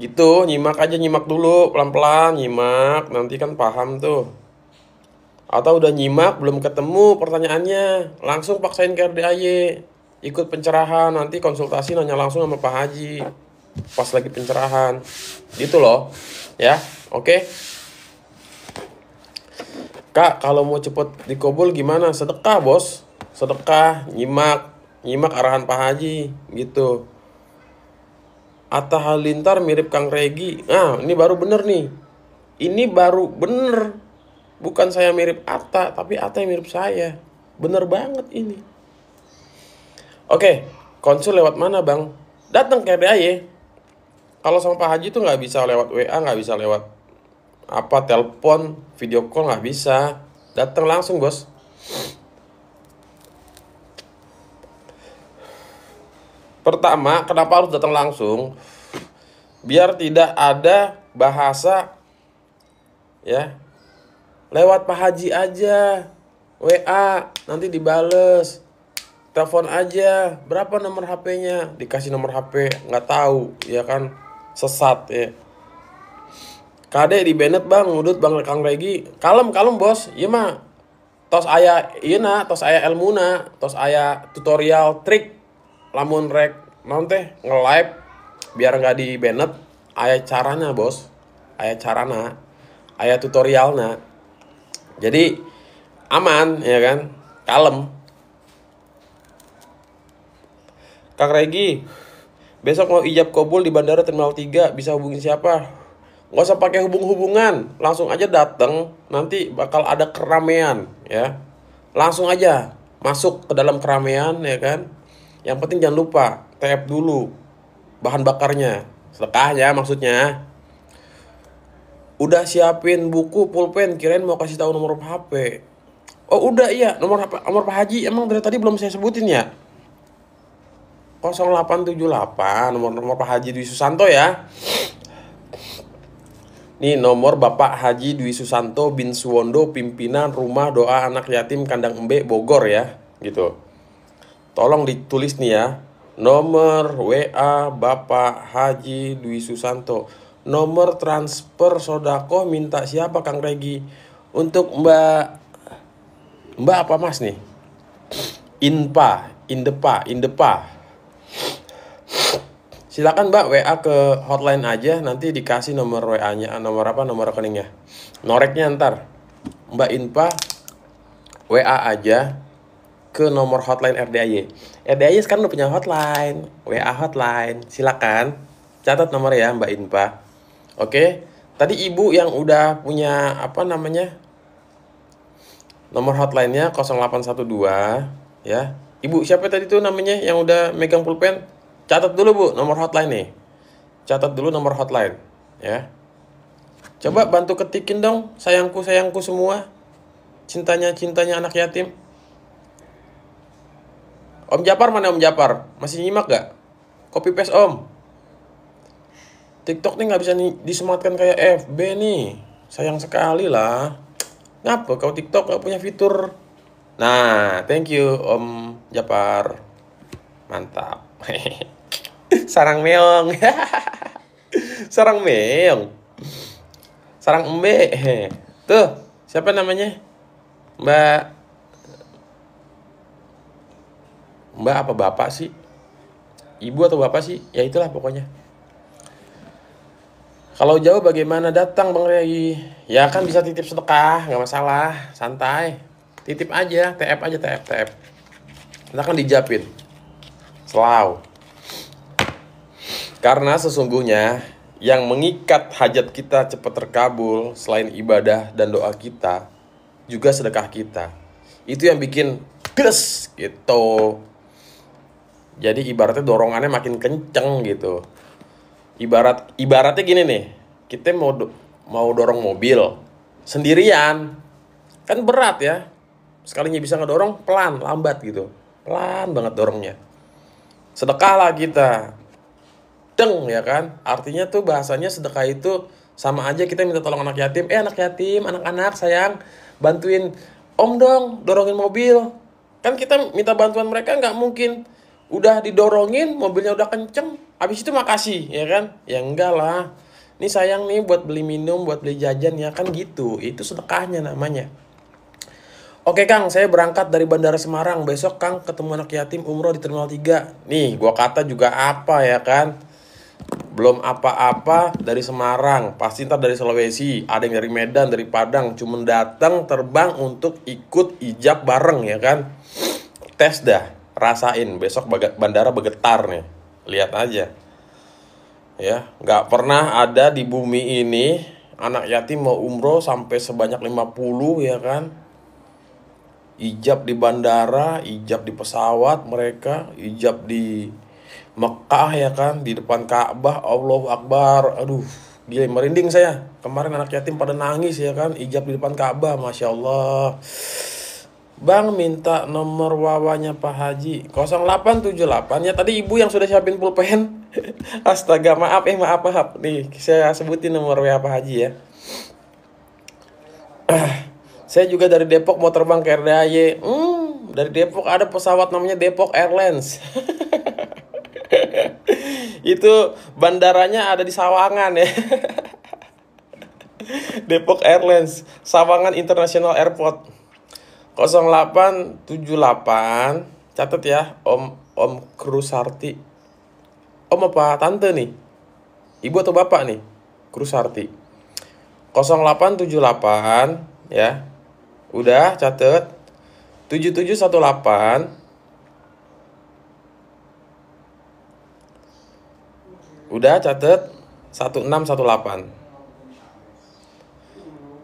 Gitu, nyimak aja, nyimak dulu. Pelan-pelan, nyimak. Nanti kan paham tuh. Atau udah nyimak belum ketemu pertanyaannya, langsung paksain ke RDAY. Ikut pencerahan, nanti konsultasi nanya langsung sama Pak Haji. Pas lagi pencerahan. Gitu loh. Ya, oke. Okay? Kak, kalau mau cepet dikobol gimana? Sedekah, Bos. Sedekah, nyimak, nyimak arahan Pak Haji gitu. Atta halintar mirip Kang Regi. Nah, ini baru bener nih. Ini baru bener bukan saya mirip Atta, tapi Atta yang mirip saya bener banget ini oke konsul lewat mana bang datang ke RDAY kalau sama Pak Haji tuh nggak bisa lewat WA nggak bisa lewat apa telepon video call nggak bisa datang langsung bos pertama kenapa harus datang langsung biar tidak ada bahasa ya lewat Pak Haji aja WA nanti dibales telepon aja berapa nomor HP-nya dikasih nomor HP nggak tahu ya kan sesat ya kade di Bennett bang udut bang kang regi kalem kalem bos iya mah tos ayah iya na tos ayah elmuna tos ayah tutorial trik lamun rek nonte teh nge live biar nggak di Bennett ayah caranya bos ayah carana ayah tutorialnya jadi aman ya kan, kalem. Kang Regi, besok mau ijab kabul di Bandara Terminal 3, bisa hubungin siapa? Gak usah pakai hubung-hubungan, langsung aja dateng. nanti bakal ada keramaian ya. Langsung aja masuk ke dalam keramaian ya kan. Yang penting jangan lupa TF dulu bahan bakarnya, sedekahnya maksudnya udah siapin buku pulpen kirain mau kasih tahu nomor HP oh udah iya nomor HP nomor Pak Haji emang dari tadi belum saya sebutin ya 0878 nomor nomor Pak Haji Dwi Susanto ya Nih nomor Bapak Haji Dwi Susanto bin Suwondo pimpinan rumah doa anak yatim kandang embe Bogor ya gitu. Tolong ditulis nih ya nomor WA Bapak Haji Dwi Susanto nomor transfer sodako minta siapa Kang Regi untuk Mbak Mbak apa Mas nih Inpa Indepa Indepa silakan Mbak WA ke hotline aja nanti dikasih nomor WA-nya nomor apa nomor rekeningnya noreknya ntar Mbak Inpa WA aja ke nomor hotline RDAY. RDAY sekarang udah punya hotline, WA hotline. Silakan catat nomor ya Mbak Inpa. Oke. Tadi ibu yang udah punya apa namanya? Nomor hotline-nya 0812 ya. Ibu siapa tadi tuh namanya yang udah megang pulpen? Catat dulu Bu nomor hotline nih. Catat dulu nomor hotline ya. Coba bantu ketikin dong sayangku sayangku semua. Cintanya cintanya anak yatim. Om Japar mana Om Japar? Masih nyimak gak? Copy paste Om. TikTok nih nggak bisa nih disematkan kayak FB nih. Sayang sekali lah. Ngapa kau TikTok nggak punya fitur? Nah, thank you Om Japar. Mantap. <laughs> Sarang meong. <laughs> Sarang meong. Sarang embe. <laughs> Tuh, siapa namanya? Mbak Mbak apa bapak sih? Ibu atau bapak sih? Ya itulah pokoknya. Kalau jauh bagaimana datang Bang Rey? Ya kan bisa titip sedekah, nggak masalah, santai. Titip aja, TF aja, TF, TF. Kita kan dijapin. Selau. Karena sesungguhnya yang mengikat hajat kita cepat terkabul selain ibadah dan doa kita juga sedekah kita. Itu yang bikin gres gitu. Jadi ibaratnya dorongannya makin kenceng gitu ibarat ibaratnya gini nih kita mau do, mau dorong mobil sendirian kan berat ya sekalinya bisa ngedorong pelan lambat gitu pelan banget dorongnya sedekah lah kita deng ya kan artinya tuh bahasanya sedekah itu sama aja kita minta tolong anak yatim eh anak yatim anak-anak sayang bantuin om dong dorongin mobil kan kita minta bantuan mereka nggak mungkin udah didorongin mobilnya udah kenceng habis itu makasih ya kan ya enggak lah ini sayang nih buat beli minum buat beli jajan ya kan gitu itu sedekahnya namanya Oke Kang, saya berangkat dari Bandara Semarang. Besok Kang ketemu anak yatim umroh di Terminal 3. Nih, gua kata juga apa ya kan? Belum apa-apa dari Semarang, pasti ntar dari Sulawesi, ada yang dari Medan, dari Padang, cuman datang terbang untuk ikut ijab bareng ya kan? Tes dah rasain besok bandara bergetar nih lihat aja ya nggak pernah ada di bumi ini anak yatim mau umroh sampai sebanyak 50 ya kan ijab di bandara ijab di pesawat mereka ijab di Mekah ya kan di depan Ka'bah Allah Akbar aduh gila merinding saya kemarin anak yatim pada nangis ya kan ijab di depan Ka'bah masya Allah Bang minta nomor wawanya Pak Haji 0878 ya tadi ibu yang sudah siapin pulpen <laughs> Astaga maaf eh maaf maaf Nih saya sebutin nomor WA Pak Haji ya <clears throat> Saya juga dari Depok mau terbang ke RDAY hmm, Dari Depok ada pesawat namanya Depok Airlines <laughs> Itu bandaranya ada di Sawangan ya <laughs> Depok Airlines Sawangan International Airport 0878 catat ya Om Om Krusarti. Om apa tante nih? Ibu atau bapak nih? Krusarti. 0878 ya. Udah catat 7718 Udah catet 1618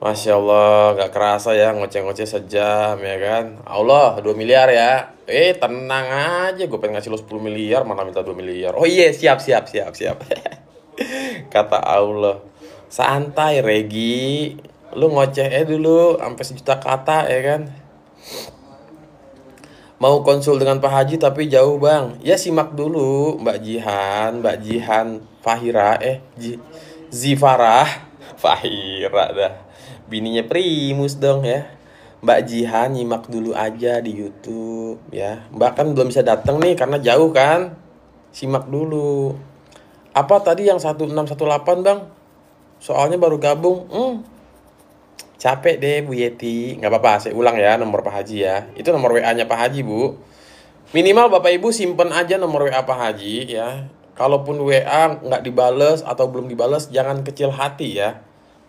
Masya Allah, gak kerasa ya ngoceh-ngoceh sejam ya kan. Allah, 2 miliar ya. Eh, tenang aja, gue pengen ngasih lo 10 miliar, mana minta 2 miliar. Oh iya, siap, siap, siap, siap. <laughs> Kata Allah, santai Regi. Lu ngoceh eh dulu, sampai sejuta kata ya kan. Mau konsul dengan Pak Haji tapi jauh bang. Ya simak dulu Mbak Jihan, Mbak Jihan, Fahira, eh Zifarah. <laughs> Fahira dah bininya Primus dong ya Mbak Jihan nyimak dulu aja di YouTube ya Mbak kan belum bisa datang nih karena jauh kan simak dulu apa tadi yang 1618 bang soalnya baru gabung hmm capek deh Bu Yeti nggak apa-apa saya ulang ya nomor Pak Haji ya itu nomor WA nya Pak Haji Bu minimal Bapak Ibu simpen aja nomor WA Pak Haji ya kalaupun WA nggak dibales atau belum dibales jangan kecil hati ya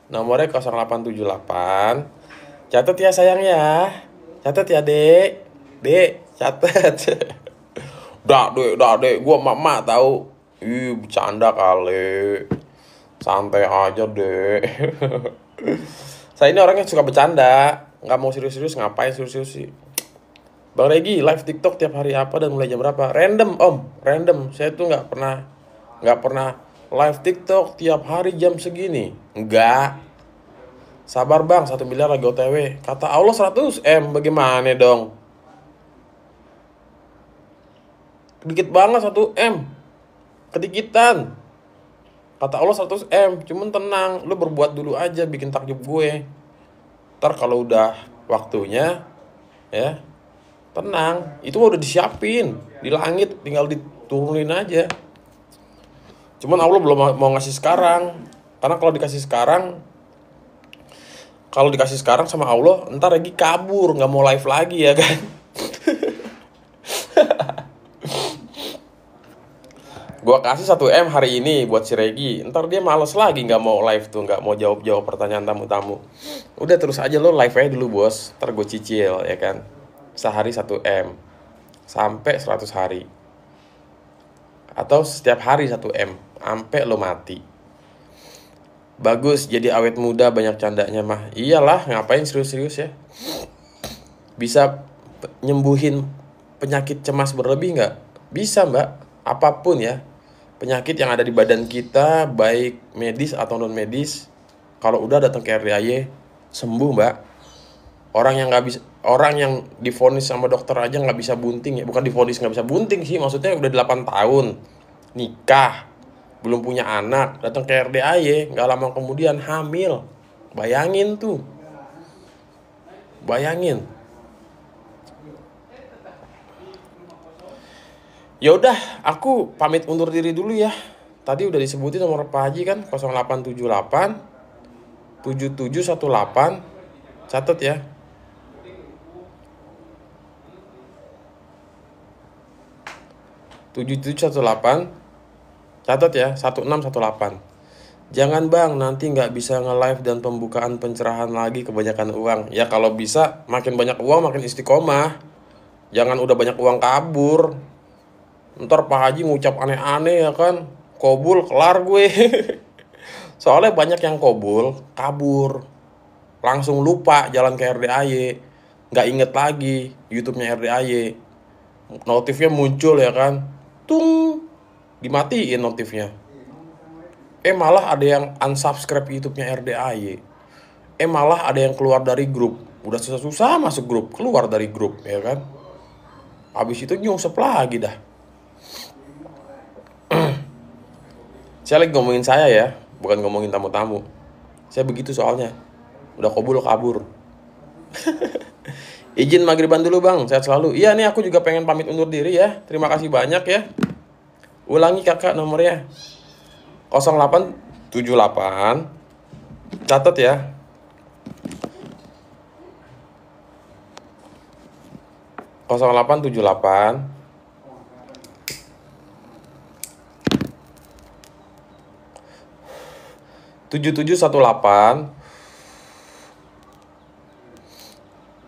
Nomornya 0878. Catat ya sayang ya. Catat ya, Dek. Dek, catat. <laughs> Dak Dek, dak Dek. Gua mama tahu. Ih, bercanda kali. Santai aja, Dek. <laughs> Saya ini orangnya suka bercanda, nggak mau serius-serius ngapain serius-serius sih. Bang Regi live TikTok tiap hari apa dan mulai jam berapa? Random om, random. Saya tuh nggak pernah nggak pernah live TikTok tiap hari jam segini? Enggak. Sabar bang, satu miliar lagi OTW. Kata Allah 100 M, bagaimana dong? Dikit banget satu M. Kedikitan. Kata Allah 100 M, cuman tenang, lu berbuat dulu aja bikin takjub gue. Ntar kalau udah waktunya, ya tenang, itu udah disiapin di langit, tinggal diturunin aja cuman Allah belum mau ngasih sekarang karena kalau dikasih sekarang kalau dikasih sekarang sama Allah ntar lagi kabur nggak mau live lagi ya kan <laughs> Gua kasih satu m hari ini buat si Regi ntar dia males lagi nggak mau live tuh nggak mau jawab jawab pertanyaan tamu tamu udah terus aja lo live aja dulu bos ntar gue cicil ya kan sehari satu m sampai 100 hari atau setiap hari 1 M ampe lo mati bagus jadi awet muda banyak candanya mah iyalah ngapain serius-serius ya bisa nyembuhin penyakit cemas berlebih nggak bisa mbak apapun ya penyakit yang ada di badan kita baik medis atau non medis kalau udah datang ke RDIY sembuh mbak orang yang nggak bisa orang yang difonis sama dokter aja nggak bisa bunting ya bukan difonis nggak bisa bunting sih maksudnya udah 8 tahun nikah belum punya anak datang ke RDAY nggak lama kemudian hamil bayangin tuh bayangin ya udah aku pamit undur diri dulu ya tadi udah disebutin nomor Pak Haji kan 0878 7718 catat ya 7718 catat ya 1618 jangan bang nanti nggak bisa nge-live dan pembukaan pencerahan lagi kebanyakan uang ya kalau bisa makin banyak uang makin istiqomah jangan udah banyak uang kabur ntar Pak Haji ngucap aneh-aneh ya kan kobul kelar gue <laughs> soalnya banyak yang kobul kabur langsung lupa jalan ke RDAY nggak inget lagi YouTube-nya RDAY notifnya muncul ya kan tung dimatiin notifnya eh malah ada yang unsubscribe YouTube-nya RDAY eh malah ada yang keluar dari grup udah susah-susah masuk grup keluar dari grup ya kan habis itu nyungsep lagi dah <clears throat> saya lagi ngomongin saya ya bukan ngomongin tamu-tamu saya begitu soalnya udah kobul kabur <laughs> Izin maghriban dulu bang, sehat selalu. Iya nih aku juga pengen pamit undur diri ya. Terima kasih banyak ya. Ulangi kakak nomornya. 0878. Catat ya. Kosong delapan tujuh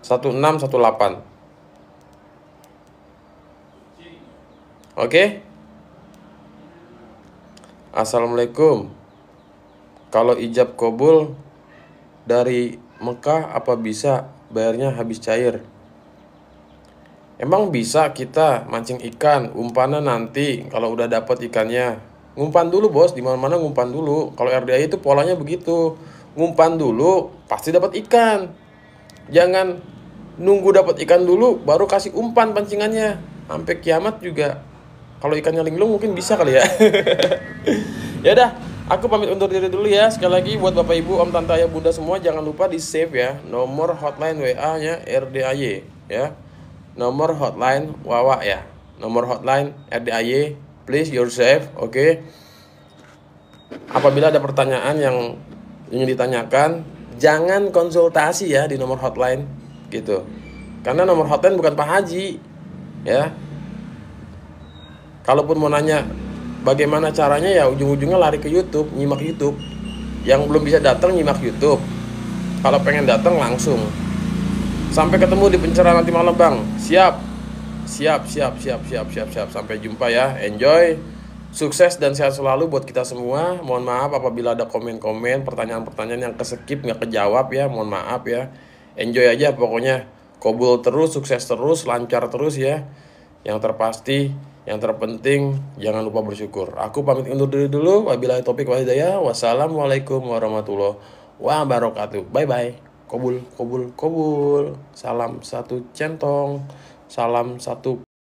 1618 Oke Assalamualaikum Kalau ijab kobul Dari Mekah apa bisa bayarnya habis cair Emang bisa kita mancing ikan umpannya nanti kalau udah dapat ikannya ngumpan dulu bos di mana mana ngumpan dulu kalau RDI itu polanya begitu ngumpan dulu pasti dapat ikan Jangan nunggu dapat ikan dulu baru kasih umpan pancingannya. Sampai kiamat juga kalau ikannya linglung mungkin bisa kali ya. <laughs> ya udah, aku pamit undur diri dulu ya. Sekali lagi buat Bapak Ibu, Om Tante Ayah Bunda semua jangan lupa di save ya nomor hotline WA-nya RDAY ya. Nomor hotline Wawa ya. Nomor hotline RDAY, please yourself, oke. Okay? Apabila ada pertanyaan yang ingin ditanyakan, jangan konsultasi ya di nomor hotline gitu karena nomor hotline bukan Pak Haji ya kalaupun mau nanya bagaimana caranya ya ujung-ujungnya lari ke YouTube nyimak YouTube yang belum bisa datang nyimak YouTube kalau pengen datang langsung sampai ketemu di pencerahan nanti malam bang siap siap siap siap siap siap siap sampai jumpa ya enjoy Sukses dan sehat selalu buat kita semua. Mohon maaf apabila ada komen-komen, pertanyaan-pertanyaan yang kesekip nggak kejawab ya. Mohon maaf ya. Enjoy aja pokoknya. Kobul terus, sukses terus, lancar terus ya. Yang terpasti, yang terpenting jangan lupa bersyukur. Aku pamit undur diri dulu. Wabillahi topik walhidayah. Wassalamualaikum warahmatullahi wabarakatuh. Bye bye. Kobul, kobul, kobul. Salam satu centong. Salam satu